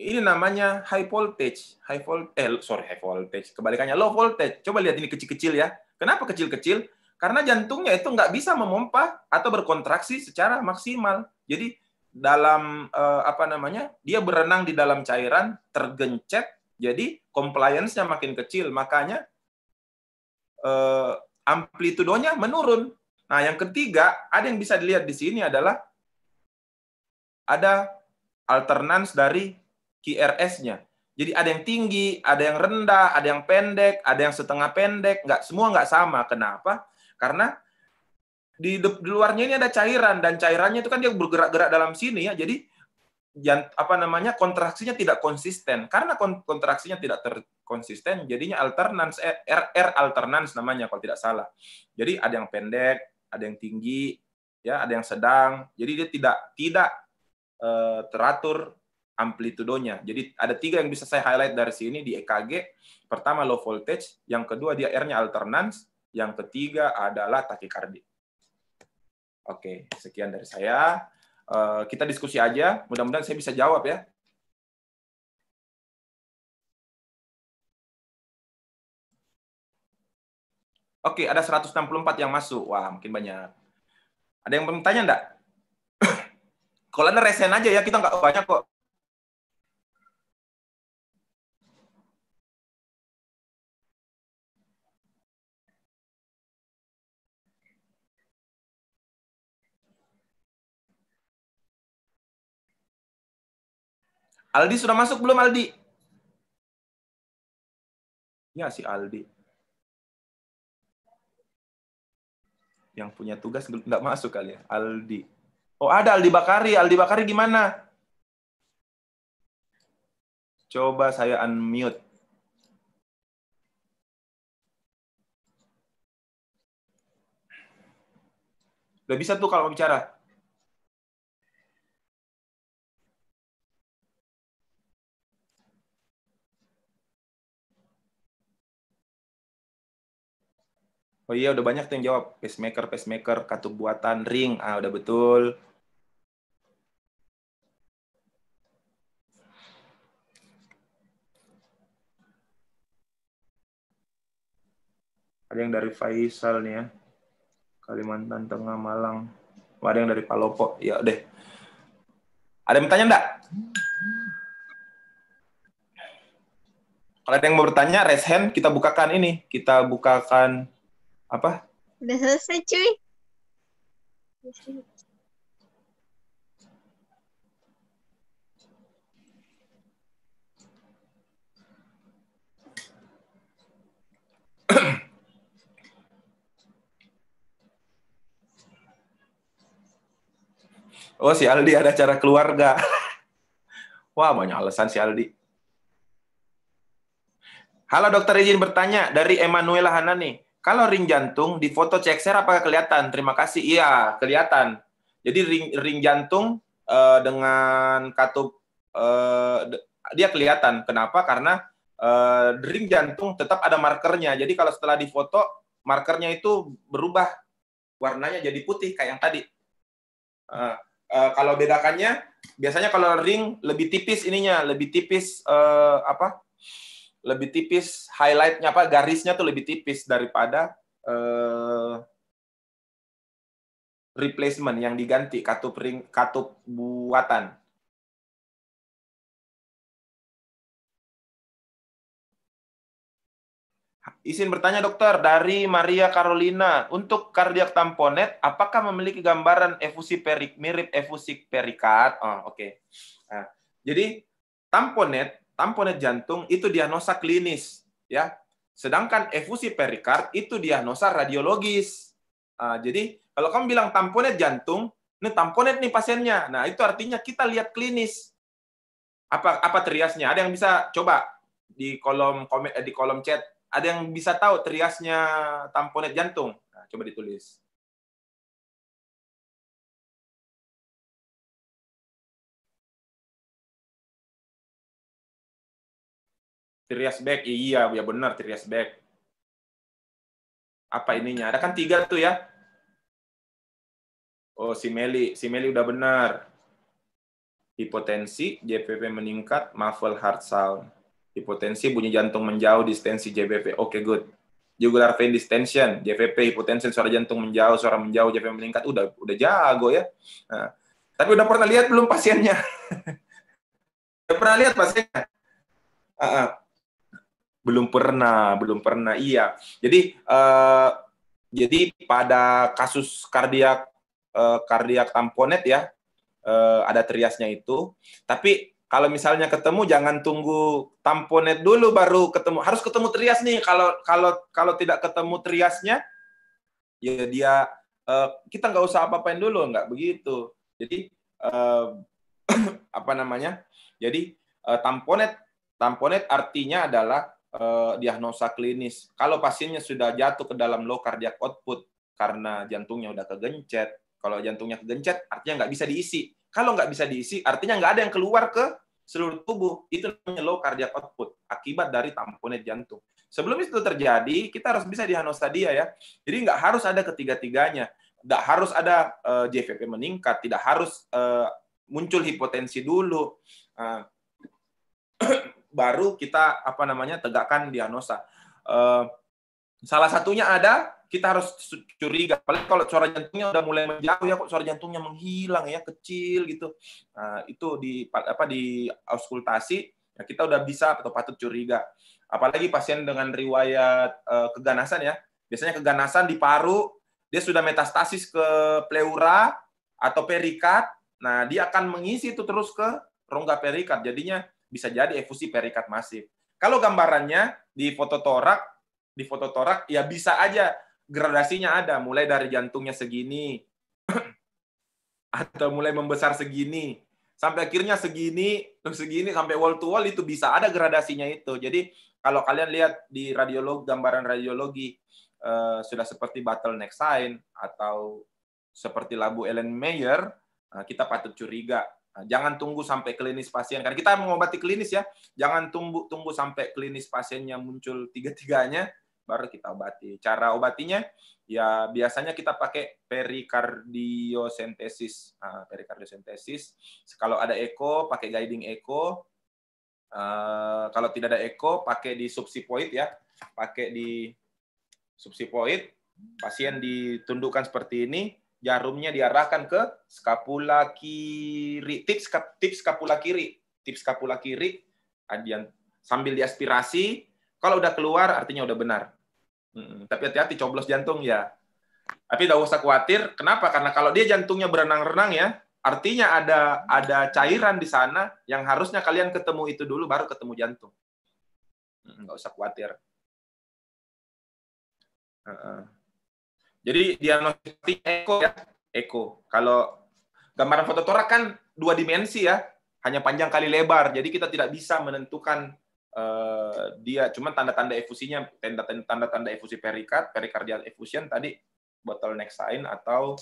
Ini namanya high voltage, high volt, eh sorry high voltage, kebalikannya low voltage. Coba lihat ini kecil-kecil ya. Kenapa kecil-kecil? Karena jantungnya itu nggak bisa memompa atau berkontraksi secara maksimal. Jadi dalam eh, apa namanya dia berenang di dalam cairan tergencet jadi compliance-nya makin kecil makanya eh, amplitudonya menurun nah yang ketiga ada yang bisa dilihat di sini adalah ada alternans dari QRS-nya jadi ada yang tinggi ada yang rendah ada yang pendek ada yang setengah pendek nggak semua nggak sama kenapa karena di, de- di luarnya ini ada cairan dan cairannya itu kan dia bergerak-gerak dalam sini ya. Jadi jant, apa namanya kontraksinya tidak konsisten. Karena kontraksinya tidak konsisten jadinya alternans RR eh, alternans namanya kalau tidak salah. Jadi ada yang pendek, ada yang tinggi, ya, ada yang sedang. Jadi dia tidak tidak e, teratur amplitudonya. Jadi ada tiga yang bisa saya highlight dari sini di EKG. Pertama low voltage, yang kedua dia R-nya alternans, yang ketiga adalah takikardi. Oke, sekian dari saya. Eh, kita diskusi aja. Mudah-mudahan saya bisa jawab ya. Oke, ada 164 yang masuk. Wah, mungkin banyak. Ada yang bertanya enggak? Kalau ada resen aja ya, kita nggak banyak kok. Aldi sudah masuk belum Aldi? Ya si Aldi. Yang punya tugas nggak masuk kali ya, Aldi. Oh ada Aldi Bakari, Aldi Bakari gimana? Coba saya unmute. Udah bisa tuh kalau mau bicara. Oh iya udah banyak tuh yang jawab pacemaker, pacemaker, katup buatan, ring. Ah udah betul. Ada yang dari Faisal nih ya. Kalimantan Tengah, Malang. Oh, ada yang dari Palopo. Ya deh. Ada yang bertanya enggak? Kalau ada yang mau bertanya, raise hand, kita bukakan ini. Kita bukakan apa? Udah selesai, cuy. Oh si Aldi ada cara keluarga. Wah banyak alasan si Aldi. Halo dokter izin bertanya dari Emanuela Hanani. Kalau ring jantung di foto CXR apakah kelihatan? Terima kasih. Iya, kelihatan. Jadi ring ring jantung uh, dengan katup uh, dia kelihatan. Kenapa? Karena uh, ring jantung tetap ada markernya. Jadi kalau setelah difoto markernya itu berubah warnanya jadi putih kayak yang tadi. Uh, uh, kalau bedakannya biasanya kalau ring lebih tipis ininya, lebih tipis uh, apa? lebih tipis highlightnya apa garisnya tuh lebih tipis daripada uh, replacement yang diganti katup ring katup buatan. Izin bertanya dokter dari Maria Carolina, untuk kardiak tamponet apakah memiliki gambaran efusi perik mirip efusi perikat? Oh, oke. Okay. Nah, jadi tamponet tamponet jantung itu diagnosa klinis, ya. Sedangkan efusi perikard itu diagnosa radiologis. Nah, jadi kalau kamu bilang tamponet jantung, ini tamponet nih pasiennya. Nah, itu artinya kita lihat klinis. Apa apa triasnya? Ada yang bisa coba di kolom komen eh, di kolom chat ada yang bisa tahu triasnya tamponet jantung? Nah, coba ditulis. Trias back, iya, ya benar Trias back. Apa ininya? Ada kan tiga tuh ya. Oh, si Meli, si Meli udah benar. Hipotensi, JPP meningkat, muffle heart sound. Hipotensi, bunyi jantung menjauh, distensi JPP. Oke, okay, good. Jugular vein distension, JPP, hipotensi, suara jantung menjauh, suara menjauh, JPP meningkat. Udah udah jago ya. Nah, tapi udah pernah lihat belum pasiennya? udah pernah lihat pasiennya? Uh, uh, belum pernah belum pernah iya jadi uh, jadi pada kasus kardiak uh, kardiak tamponet ya uh, ada triasnya itu tapi kalau misalnya ketemu jangan tunggu tamponet dulu baru ketemu harus ketemu trias nih kalau kalau kalau tidak ketemu triasnya ya dia uh, kita nggak usah apa-apain dulu nggak begitu jadi uh, apa namanya jadi uh, tamponet tamponet artinya adalah eh, diagnosa klinis. Kalau pasiennya sudah jatuh ke dalam low cardiac output karena jantungnya udah kegencet, kalau jantungnya kegencet artinya nggak bisa diisi. Kalau nggak bisa diisi artinya nggak ada yang keluar ke seluruh tubuh. Itu namanya low cardiac output akibat dari tamponnya jantung. Sebelum itu terjadi, kita harus bisa diagnosa dia ya. Jadi nggak harus ada ketiga-tiganya. Nggak harus ada uh, eh, JVP meningkat, tidak harus uh, muncul hipotensi dulu. Uh, baru kita apa namanya tegakkan diagnosa. Uh, eh, salah satunya ada kita harus curiga. Apalagi kalau suara jantungnya udah mulai menjauh ya, kok suara jantungnya menghilang ya, kecil gitu. Nah, itu di apa di auskultasi ya kita udah bisa atau patut curiga. Apalagi pasien dengan riwayat uh, keganasan ya. Biasanya keganasan di paru, dia sudah metastasis ke pleura atau perikat. Nah, dia akan mengisi itu terus ke rongga perikat. Jadinya bisa jadi efusi perikat masif. Kalau gambarannya di foto torak, di foto torak ya bisa aja gradasinya ada, mulai dari jantungnya segini atau mulai membesar segini sampai akhirnya segini, segini sampai wall to wall itu bisa ada gradasinya itu. Jadi kalau kalian lihat di radiologi gambaran radiologi eh, sudah seperti bottleneck sign atau seperti labu Ellen Mayer, eh, kita patut curiga Nah, jangan tunggu sampai klinis pasien. Karena kita mengobati klinis ya. Jangan tunggu tunggu sampai klinis pasiennya muncul tiga-tiganya baru kita obati. Cara obatinya ya biasanya kita pakai perikardiosintesis. Nah, perikardiosintesis. Kalau ada Eko pakai guiding Eko Uh, kalau tidak ada Eko pakai di subsipoid ya. Pakai di subsipoid. Pasien ditundukkan seperti ini jarumnya diarahkan ke skapula kiri, tips tips skapula kiri, tips skapula kiri, adian sambil diaspirasi. Kalau udah keluar artinya udah benar. Hmm, tapi hati-hati coblos jantung ya. Tapi tidak usah khawatir. Kenapa? Karena kalau dia jantungnya berenang-renang ya, artinya ada ada cairan di sana yang harusnya kalian ketemu itu dulu baru ketemu jantung. Nggak usah khawatir. Uh -uh. Jadi diagnostik eko ya, eko. Kalau gambaran fototorak kan dua dimensi ya, hanya panjang kali lebar. Jadi kita tidak bisa menentukan uh, dia. cuma tanda-tanda efusinya, tanda-tanda efusi perikard, perikardial effusion tadi bottleneck sign atau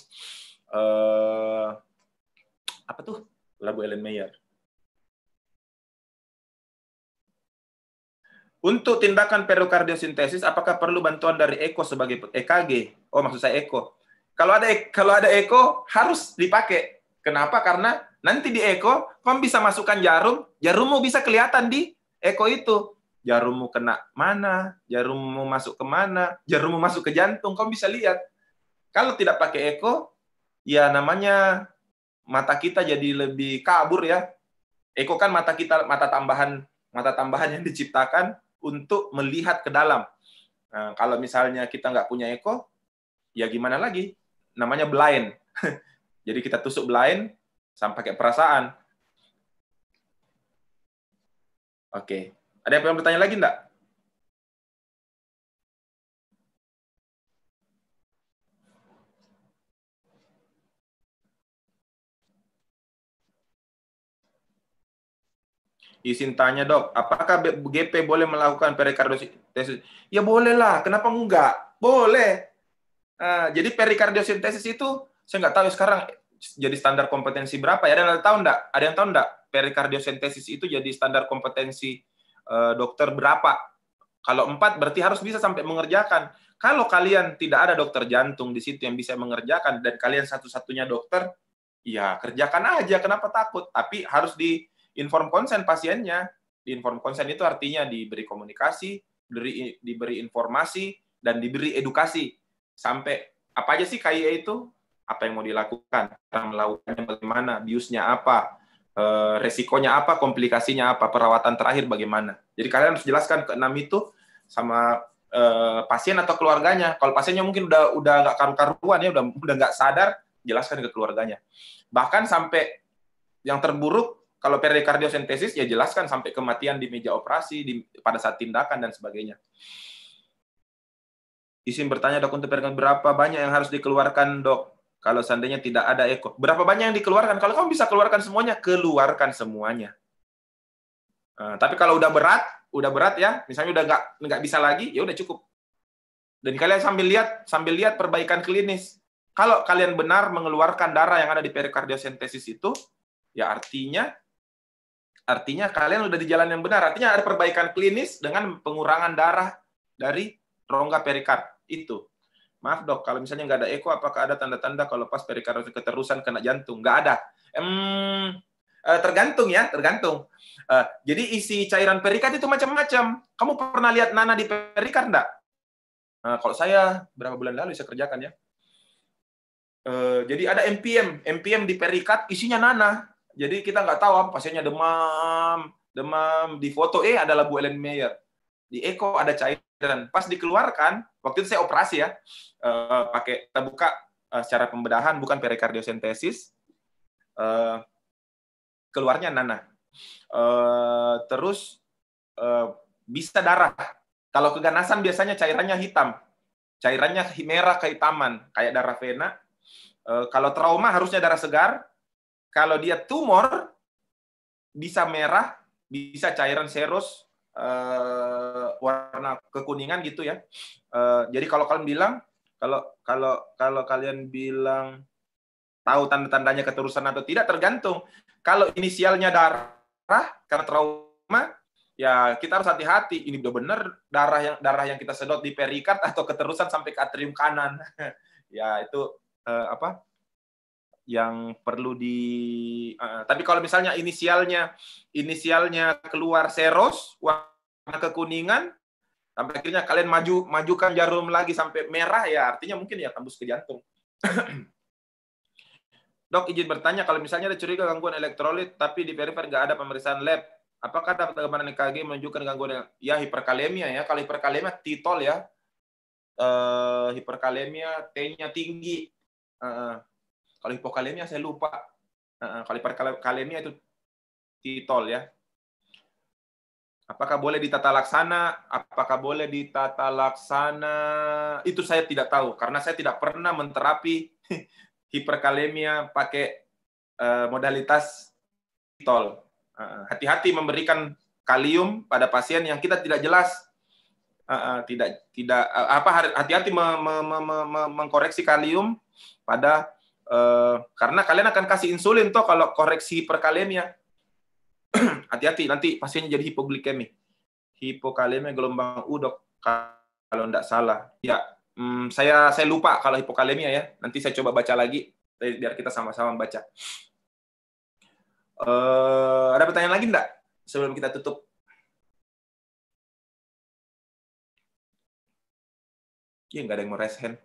uh, apa tuh? Labu Ellen Mayer. Untuk tindakan perokardiosintesis apakah perlu bantuan dari Eko sebagai EKG? Oh, maksud saya Eko. Kalau ada e-, kalau ada Eko harus dipakai. Kenapa? Karena nanti di Eko, kamu bisa masukkan jarum, jarummu bisa kelihatan di Eko itu. Jarummu kena mana, jarummu masuk ke mana, jarummu masuk ke jantung, kamu bisa lihat. Kalau tidak pakai Eko, ya namanya mata kita jadi lebih kabur ya. Eko kan mata kita mata tambahan mata tambahan yang diciptakan untuk melihat ke dalam. Nah, kalau misalnya kita nggak punya eko, ya gimana lagi? Namanya blind. Jadi kita tusuk blind sampai pakai perasaan. Oke. Ada yang pengen bertanya lagi enggak? Izin tanya dok, apakah GP boleh melakukan perikardiosintesis? Ya lah, kenapa enggak? Boleh. Uh, jadi perikardiosintesis itu, saya nggak tahu sekarang jadi standar kompetensi berapa ya? Ada yang tahu enggak? Ada yang tahu enggak? Perikardiosintesis itu jadi standar kompetensi uh, dokter berapa? Kalau empat berarti harus bisa sampai mengerjakan. Kalau kalian tidak ada dokter jantung di situ yang bisa mengerjakan dan kalian satu-satunya dokter, ya kerjakan aja. Kenapa takut? Tapi harus di inform konsen pasiennya. Di inform konsen itu artinya diberi komunikasi, diberi, diberi informasi, dan diberi edukasi. Sampai apa aja sih KIA itu? Apa yang mau dilakukan? Cara melakukannya bagaimana? Biusnya apa? Eh, resikonya apa? Komplikasinya apa? Perawatan terakhir bagaimana? Jadi kalian harus jelaskan ke enam itu sama eh, pasien atau keluarganya. Kalau pasiennya mungkin udah udah nggak karu-karuan ya, udah udah nggak sadar, jelaskan ke keluarganya. Bahkan sampai yang terburuk kalau perikardiosintesis ya jelaskan sampai kematian di meja operasi, di, pada saat tindakan dan sebagainya. Isim bertanya dok untuk berapa banyak yang harus dikeluarkan dok? Kalau seandainya tidak ada eko, berapa banyak yang dikeluarkan? Kalau kamu bisa keluarkan semuanya, keluarkan semuanya. Uh, tapi kalau udah berat, udah berat ya, misalnya udah nggak nggak bisa lagi, ya udah cukup. Dan kalian sambil lihat, sambil lihat perbaikan klinis. Kalau kalian benar mengeluarkan darah yang ada di perikardiosentesis itu, ya artinya Artinya kalian sudah di jalan yang benar. Artinya ada perbaikan klinis dengan pengurangan darah dari rongga perikard itu. Maaf dok, kalau misalnya nggak ada eko, apakah ada tanda-tanda kalau pas perikard keterusan kena jantung? Nggak ada. Hmm, tergantung ya, tergantung. Eh, jadi isi cairan perikard itu macam-macam. Kamu pernah lihat nana di perikard nggak? Nah, kalau saya berapa bulan lalu saya kerjakan ya. jadi ada MPM, MPM di perikard isinya nana. Jadi kita nggak tahu ah, pasiennya demam, demam di foto eh adalah Bu Ellen Mayer. Di Eko ada cairan. Pas dikeluarkan, waktu itu saya operasi ya. Eh, pakai kita buka eh, secara pembedahan bukan perikardiosintesis. Eh, keluarnya nanah. terus bisa darah. Kalau keganasan biasanya cairannya hitam. Cairannya merah kehitaman kayak darah vena. kalau trauma harusnya darah segar, kalau dia tumor, bisa merah, bisa cairan serus, uh, warna kekuningan gitu ya. Uh, jadi kalau kalian bilang, kalau kalau kalau kalian bilang tahu tanda-tandanya keterusan atau tidak tergantung. Kalau inisialnya darah karena trauma, ya kita harus hati-hati. Ini udah bener darah yang darah yang kita sedot di perikat atau keterusan sampai ke atrium kanan. ya itu eh, apa yang perlu di uh, tapi kalau misalnya inisialnya inisialnya keluar seros warna kekuningan sampai akhirnya kalian maju majukan jarum lagi sampai merah ya artinya mungkin ya tembus ke jantung Dok izin bertanya kalau misalnya ada curiga gangguan elektrolit tapi di perifer nggak ada pemeriksaan lab apakah dapat gambaran EKG menunjukkan gangguan ya hiperkalemia ya kalau hiperkalemia titol ya uh, hiperkalemia T-nya tinggi uh, kalau hipokalemia saya lupa. Uh, kalau hiperkalemia itu titol ya. Apakah boleh ditata laksana? Apakah boleh ditata laksana? Itu saya tidak tahu karena saya tidak pernah menterapi hiperkalemia pakai uh, modalitas titol. Uh, hati-hati memberikan kalium pada pasien yang kita tidak jelas uh, uh, tidak tidak uh, apa hati-hati me, me, me, me, mengkoreksi kalium pada Eh, karena kalian akan kasih insulin toh kalau koreksi hiperkalemia. Hati-hati nanti pasiennya jadi hipoglikemi. Hipokalemia gelombang U dok kalau tidak salah. Ya, hmm, saya saya lupa kalau hipokalemia ya. Nanti saya coba baca lagi biar kita sama-sama baca. Uh, ada pertanyaan lagi enggak sebelum kita tutup? Ya nggak ada yang mau raise hand.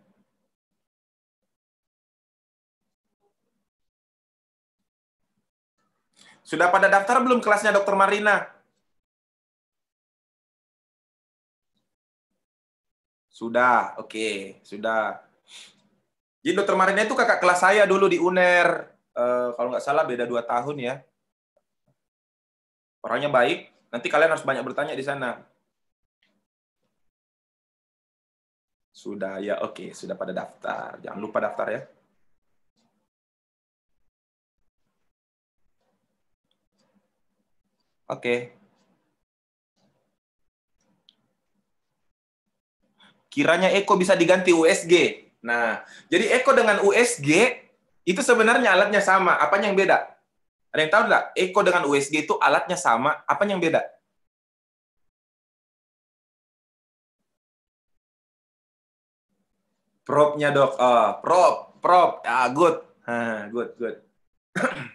Sudah pada daftar belum kelasnya Dokter Marina? Sudah, oke, okay, sudah. Jadi Dokter Marina itu kakak kelas saya dulu di UNER. Uh, kalau nggak salah beda dua tahun ya. Orangnya baik. Nanti kalian harus banyak bertanya di sana. Sudah ya, oke, okay. sudah pada daftar. Jangan lupa daftar ya. Oke. Kiranya Eko bisa diganti USG. Nah, jadi Eko dengan USG itu sebenarnya alatnya sama. Apa yang beda? Ada yang tahu nggak? Eko dengan USG itu alatnya sama. Apa yang beda? Propnya dok. Oh, prop, prop. Ah, good. Ha, good, good.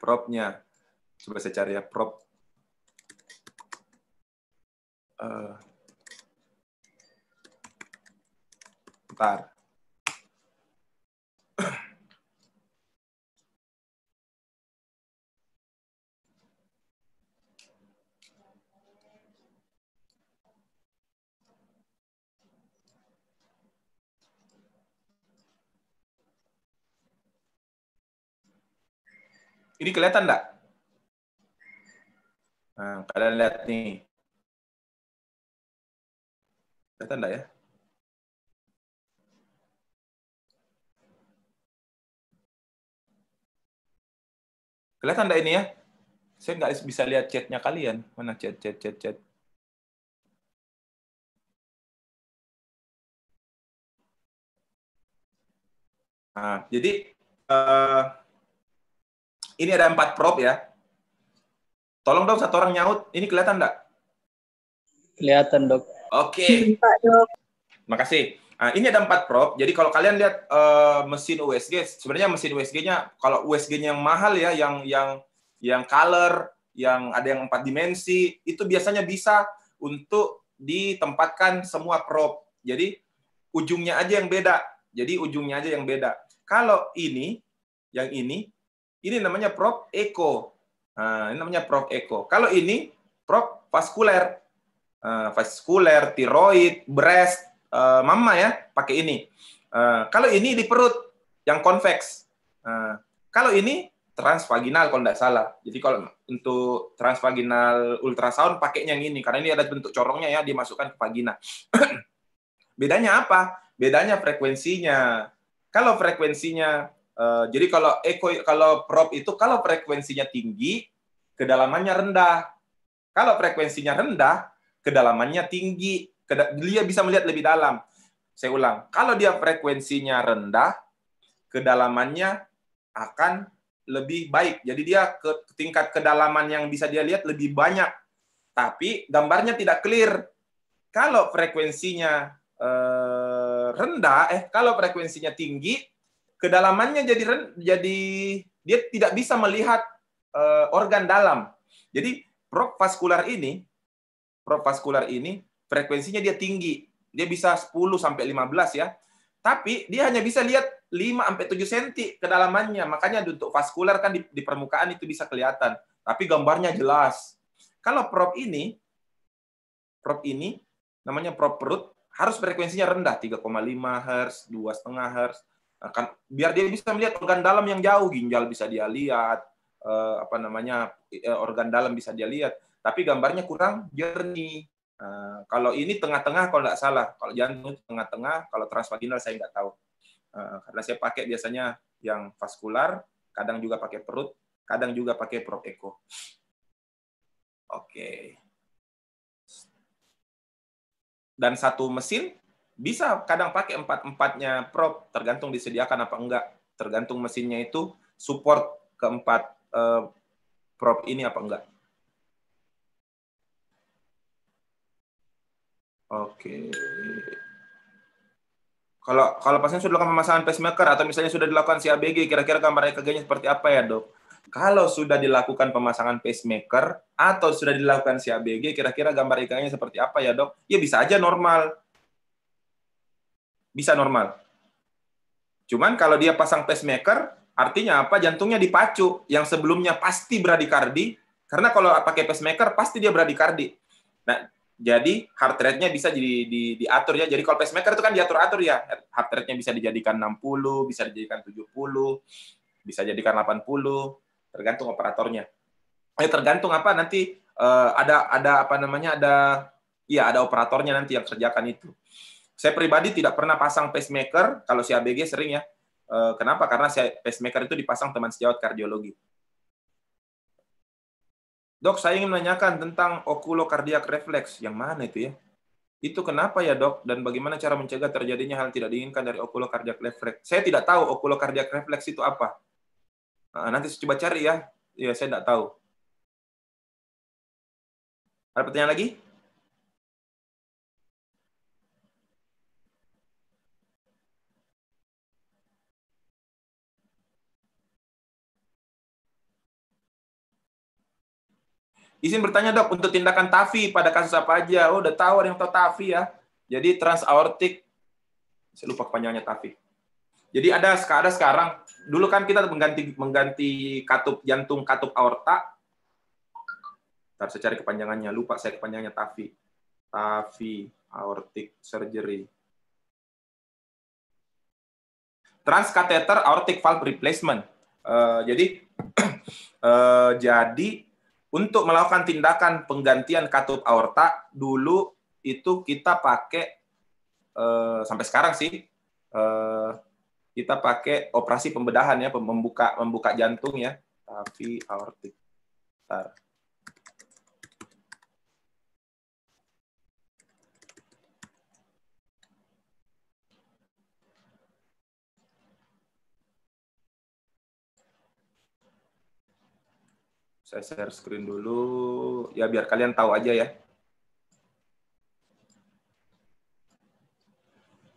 Propnya coba saya cari ya prop uh, eh, ntar Ini kelihatan nggak? Nah, kalian lihat nih. lihat enggak ya? Kelihatan enggak ini ya? Saya nggak bisa lihat chatnya kalian. Mana chat, chat, chat, chat. Nah, jadi uh, ini ada empat prop ya. Tolong dong satu orang nyaut. Ini kelihatan enggak? Kelihatan dok. Oke. Okay. Makasih. Nah, ini ada empat prop. Jadi kalau kalian lihat uh, mesin USG, sebenarnya mesin USG-nya kalau USG-nya yang mahal ya, yang yang yang color, yang ada yang empat dimensi, itu biasanya bisa untuk ditempatkan semua prop. Jadi ujungnya aja yang beda. Jadi ujungnya aja yang beda. Kalau ini, yang ini, ini namanya prop eco. Nah, ini namanya prok eko. Kalau ini prok vaskuler, uh, vaskuler, tiroid, breast, uh, mama ya pakai ini. Uh, kalau ini di perut yang konveks. Uh, kalau ini transvaginal kalau tidak salah. Jadi kalau untuk transvaginal ultrasound pakainya yang ini karena ini ada bentuk corongnya ya dimasukkan ke vagina. Bedanya apa? Bedanya frekuensinya. Kalau frekuensinya Eh, jadi kalau echo kalau prop itu kalau frekuensinya tinggi, kedalamannya rendah. Kalau frekuensinya rendah, kedalamannya tinggi. dia bisa melihat lebih dalam. Saya ulang, kalau dia frekuensinya rendah, kedalamannya akan lebih baik. Jadi dia ke tingkat kedalaman yang bisa dia lihat lebih banyak. Tapi gambarnya tidak clear. Kalau frekuensinya eh, rendah, eh kalau frekuensinya tinggi, kedalamannya jadi jadi dia tidak bisa melihat uh, organ dalam. Jadi prok vaskular ini prok vaskular ini frekuensinya dia tinggi. Dia bisa 10 sampai 15 ya. Tapi dia hanya bisa lihat 5 sampai 7 cm kedalamannya. Makanya untuk vaskular kan di, di permukaan itu bisa kelihatan, tapi gambarnya jelas. Kalau prop ini prop ini namanya prop perut harus frekuensinya rendah 3,5 Hz, 2,5 Hz akan nah, biar dia bisa melihat organ dalam yang jauh ginjal bisa dia lihat eh, apa namanya eh, organ dalam bisa dia lihat tapi gambarnya kurang jernih eh, kalau ini tengah-tengah kalau nggak salah kalau jantung tengah-tengah kalau transvaginal saya nggak tahu eh, karena saya pakai biasanya yang vaskular kadang juga pakai perut kadang juga pakai prop echo oke okay. dan satu mesin bisa kadang pakai empat empatnya prop tergantung disediakan apa enggak tergantung mesinnya itu support keempat eh, prop ini apa enggak oke kalau kalau pasien sudah dilakukan pemasangan pacemaker atau misalnya sudah dilakukan CABG kira-kira gambar EKG-nya seperti apa ya dok kalau sudah dilakukan pemasangan pacemaker atau sudah dilakukan CABG kira-kira gambar EKG-nya seperti apa ya dok ya bisa aja normal bisa normal. Cuman kalau dia pasang pacemaker, artinya apa? Jantungnya dipacu. Yang sebelumnya pasti bradikardi, karena kalau pakai pacemaker pasti dia bradikardi. Nah, jadi heart rate-nya bisa jadi di, diatur ya. Jadi kalau pacemaker itu kan diatur-atur ya. Heart rate-nya bisa dijadikan 60, bisa dijadikan 70, bisa jadikan 80, tergantung operatornya. Eh tergantung apa nanti uh, ada ada apa namanya ada ya ada operatornya nanti yang kerjakan itu. Saya pribadi tidak pernah pasang pacemaker, kalau si ABG sering ya. Eh, kenapa? Karena si pacemaker itu dipasang teman sejawat kardiologi. Dok, saya ingin menanyakan tentang okulokardiak refleks. Yang mana itu ya? Itu kenapa ya dok? Dan bagaimana cara mencegah terjadinya hal tidak diinginkan dari okulokardiak refleks? Saya tidak tahu okulokardiak refleks itu apa. Nah, nanti saya coba cari ya. Ya, saya tidak tahu. Ada pertanyaan lagi? Izin bertanya dok, untuk tindakan TAVI pada kasus apa aja? Oh, udah tahu ada yang tahu TAVI ya. Jadi transaortik, saya lupa kepanjangannya TAVI. Jadi ada, ada sekarang, dulu kan kita mengganti mengganti katup jantung, katup aorta. Ntar saya cari kepanjangannya, lupa saya kepanjangannya TAVI. TAVI, aortic surgery. Transcatheter aortic valve replacement. Uh, jadi uh, jadi untuk melakukan tindakan penggantian katup aorta dulu itu kita pakai uh, sampai sekarang sih uh, kita pakai operasi pembedahan ya membuka membuka jantung ya tapi aortik. Bentar. Saya share screen dulu, ya biar kalian tahu aja ya.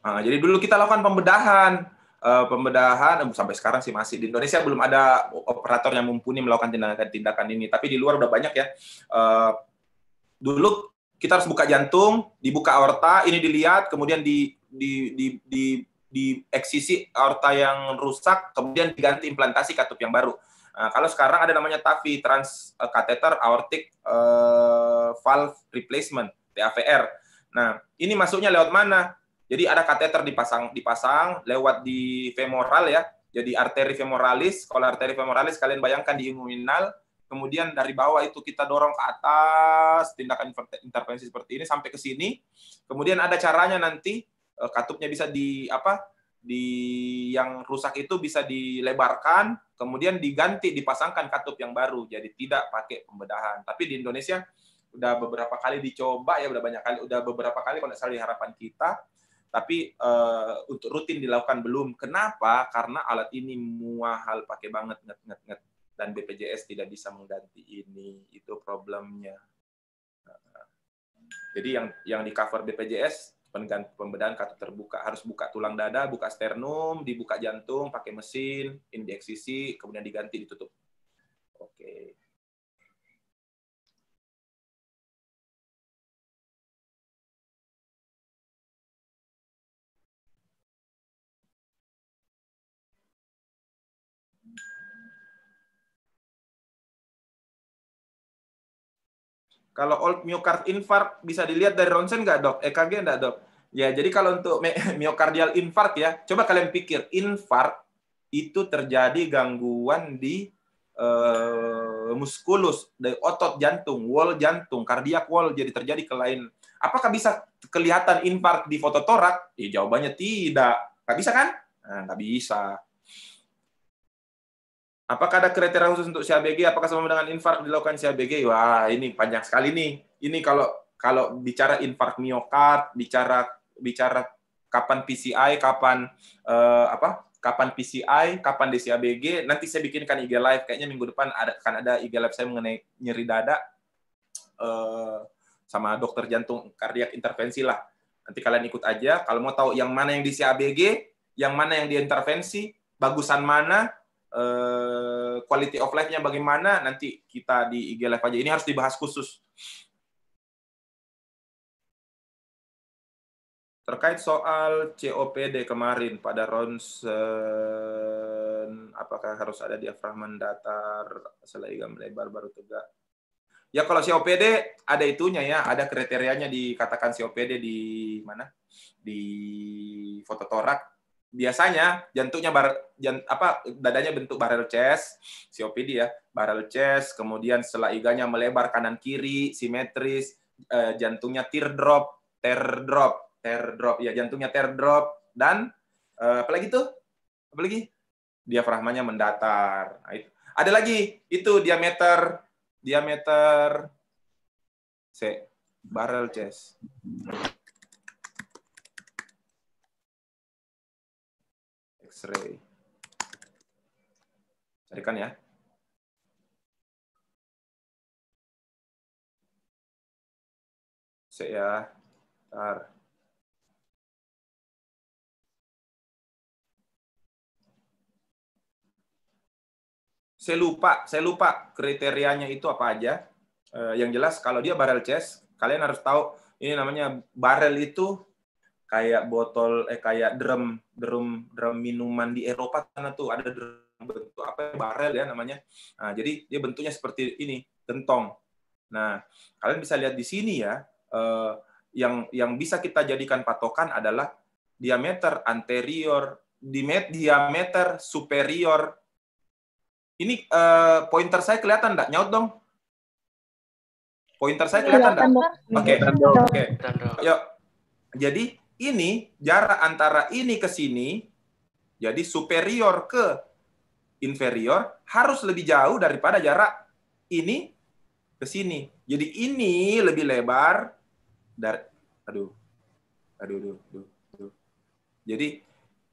Nah, jadi dulu kita lakukan pembedahan, uh, pembedahan eh, sampai sekarang sih masih di Indonesia belum ada operator yang mumpuni melakukan tindakan-tindakan ini. Tapi di luar udah banyak ya. Uh, dulu kita harus buka jantung, dibuka aorta, ini dilihat, kemudian di di di di di eksisi aorta yang rusak, kemudian diganti implantasi katup yang baru. Nah, kalau sekarang ada namanya TAVI, trans catheter eh, aortic uh, eh, valve replacement, TAVR. Nah, ini masuknya lewat mana? Jadi ada kateter dipasang dipasang lewat di femoral ya. Jadi arteri femoralis, kalau arteri femoralis kalian bayangkan di inguinal, kemudian dari bawah itu kita dorong ke atas tindakan intervensi seperti ini sampai ke sini. Kemudian ada caranya nanti eh, katupnya bisa di apa? di yang rusak itu bisa dilebarkan, kemudian diganti, dipasangkan katup yang baru. Jadi tidak pakai pembedahan. Tapi di Indonesia udah beberapa kali dicoba ya, udah banyak kali, udah beberapa kali kalau salah harapan kita. Tapi uh, untuk rutin dilakukan belum. Kenapa? Karena alat ini muahal pakai banget nget nget nget dan BPJS tidak bisa mengganti ini. Itu problemnya. Jadi yang yang di cover BPJS pembedahan kartu terbuka harus buka tulang dada, buka sternum, dibuka jantung pakai mesin, indeksisi, kemudian diganti ditutup. Oke. Kalau old myocard infarct bisa dilihat dari ronsen nggak dok? EKG nggak dok? Ya, jadi kalau untuk myocardial infarct ya, coba kalian pikir infarct itu terjadi gangguan di eh, muskulus, dari otot jantung, wall jantung, kardiak wall jadi terjadi ke lain. Apakah bisa kelihatan infarct di foto torak? Ya jawabannya tidak. Nggak bisa kan? Nah, nggak bisa. Apakah ada kriteria khusus untuk CABG? Apakah sama dengan infark dilakukan CABG? Wah, ini panjang sekali nih. Ini kalau kalau bicara infark miokard, bicara bicara kapan PCI, kapan uh, apa? Kapan PCI, kapan DCABG, nanti saya bikinkan IG live kayaknya minggu depan ada kan ada IG live saya mengenai nyeri dada uh, sama dokter jantung kardiak intervensi lah. Nanti kalian ikut aja kalau mau tahu yang mana yang di DCABG, yang mana yang diintervensi, bagusan mana, Eh, quality of life-nya bagaimana nanti kita di IG Live aja. Ini harus dibahas khusus. Terkait soal COPD kemarin pada ronsen, apakah harus ada diafragma datar, selaiga melebar baru tegak? Ya kalau COPD ada itunya ya, ada kriterianya dikatakan COPD di mana? Di fototorak biasanya jantungnya bar jant, apa dadanya bentuk barrel chest COPD ya barrel chest kemudian setelah iganya melebar kanan kiri simetris eh, jantungnya teardrop teardrop teardrop ya jantungnya teardrop dan eh, apalagi tuh apalagi diafragmanya mendatar nah, itu. ada lagi itu diameter diameter c barrel chest X-ray. Carikan ya. Cek ya. Bentar. saya lupa, saya lupa kriterianya itu apa aja. Eh, yang jelas kalau dia barrel chest, kalian harus tahu ini namanya barrel itu kayak botol eh kayak drum drum drum minuman di Eropa sana tuh ada drum bentuk apa ya, barel ya namanya nah, jadi dia bentuknya seperti ini gentong nah kalian bisa lihat di sini ya eh, yang yang bisa kita jadikan patokan adalah diameter anterior diameter superior ini eh, pointer saya kelihatan enggak nyaut dong pointer saya iya, kelihatan enggak oke iya, oke yuk jadi ini jarak antara ini ke sini jadi superior ke inferior harus lebih jauh daripada jarak ini ke sini. Jadi ini lebih lebar dari aduh. Aduh, aduh, aduh, aduh. Jadi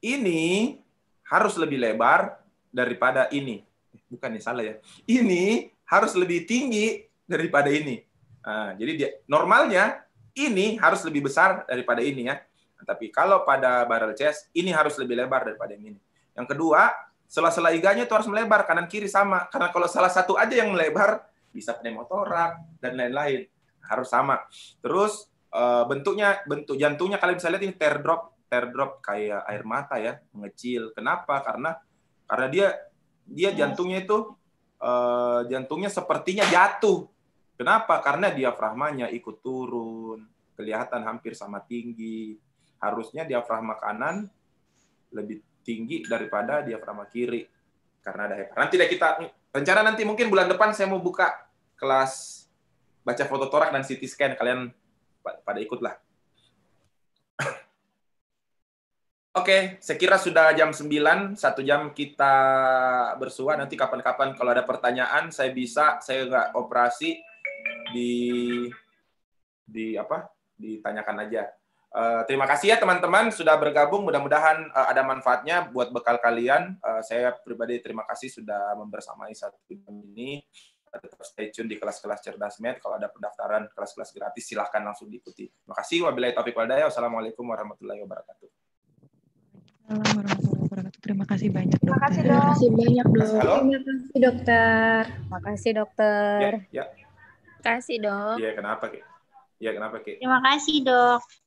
ini harus lebih lebar daripada ini. Eh, bukan nih ya, salah ya. Ini harus lebih tinggi daripada ini. Nah, jadi dia normalnya ini harus lebih besar daripada ini ya. Nah, tapi kalau pada barrel chest, ini harus lebih lebar daripada yang ini. Yang kedua, sela-sela iganya itu harus melebar, kanan kiri sama. Karena kalau salah satu aja yang melebar, bisa pneumotorak dan lain-lain. Harus sama. Terus eh, bentuknya bentuk jantungnya kalian bisa lihat ini teardrop teardrop kayak air mata ya mengecil kenapa karena karena dia dia jantungnya itu eh, jantungnya sepertinya jatuh kenapa karena diafragmanya ikut turun kelihatan hampir sama tinggi harusnya diafragma kanan lebih tinggi daripada diafragma kiri karena ada hepar. Nanti deh kita rencana nanti mungkin bulan depan saya mau buka kelas baca foto torak dan CT scan kalian pada ikutlah. Oke, okay, saya kira sudah jam 9, satu jam kita bersua. Nanti kapan-kapan kalau ada pertanyaan, saya bisa, saya nggak operasi di di apa? Ditanyakan aja. Eh, terima kasih ya teman-teman sudah bergabung. Mudah-mudahan uh, ada manfaatnya buat bekal kalian. Uh, saya pribadi terima kasih sudah membersamai satu jam ini. Tetap stay tune di kelas-kelas cerdas med. Kalau ada pendaftaran kelas-kelas gratis, silahkan langsung diikuti. Terima kasih. Wabillahi taufiq walhidayah. Wassalamualaikum warahmatullahi wabarakatuh. Assalamualaikum warahmatullahi wabarakatuh. Terima kasih banyak. Dokter. Terima kasih dok. Terima kasih banyak dok. Halo. Terima kasih dokter. Terima kasih dokter. Ya, ya. Terima kasih dok. Iya kenapa Ki? Iya kenapa Ki? Terima kasih dok.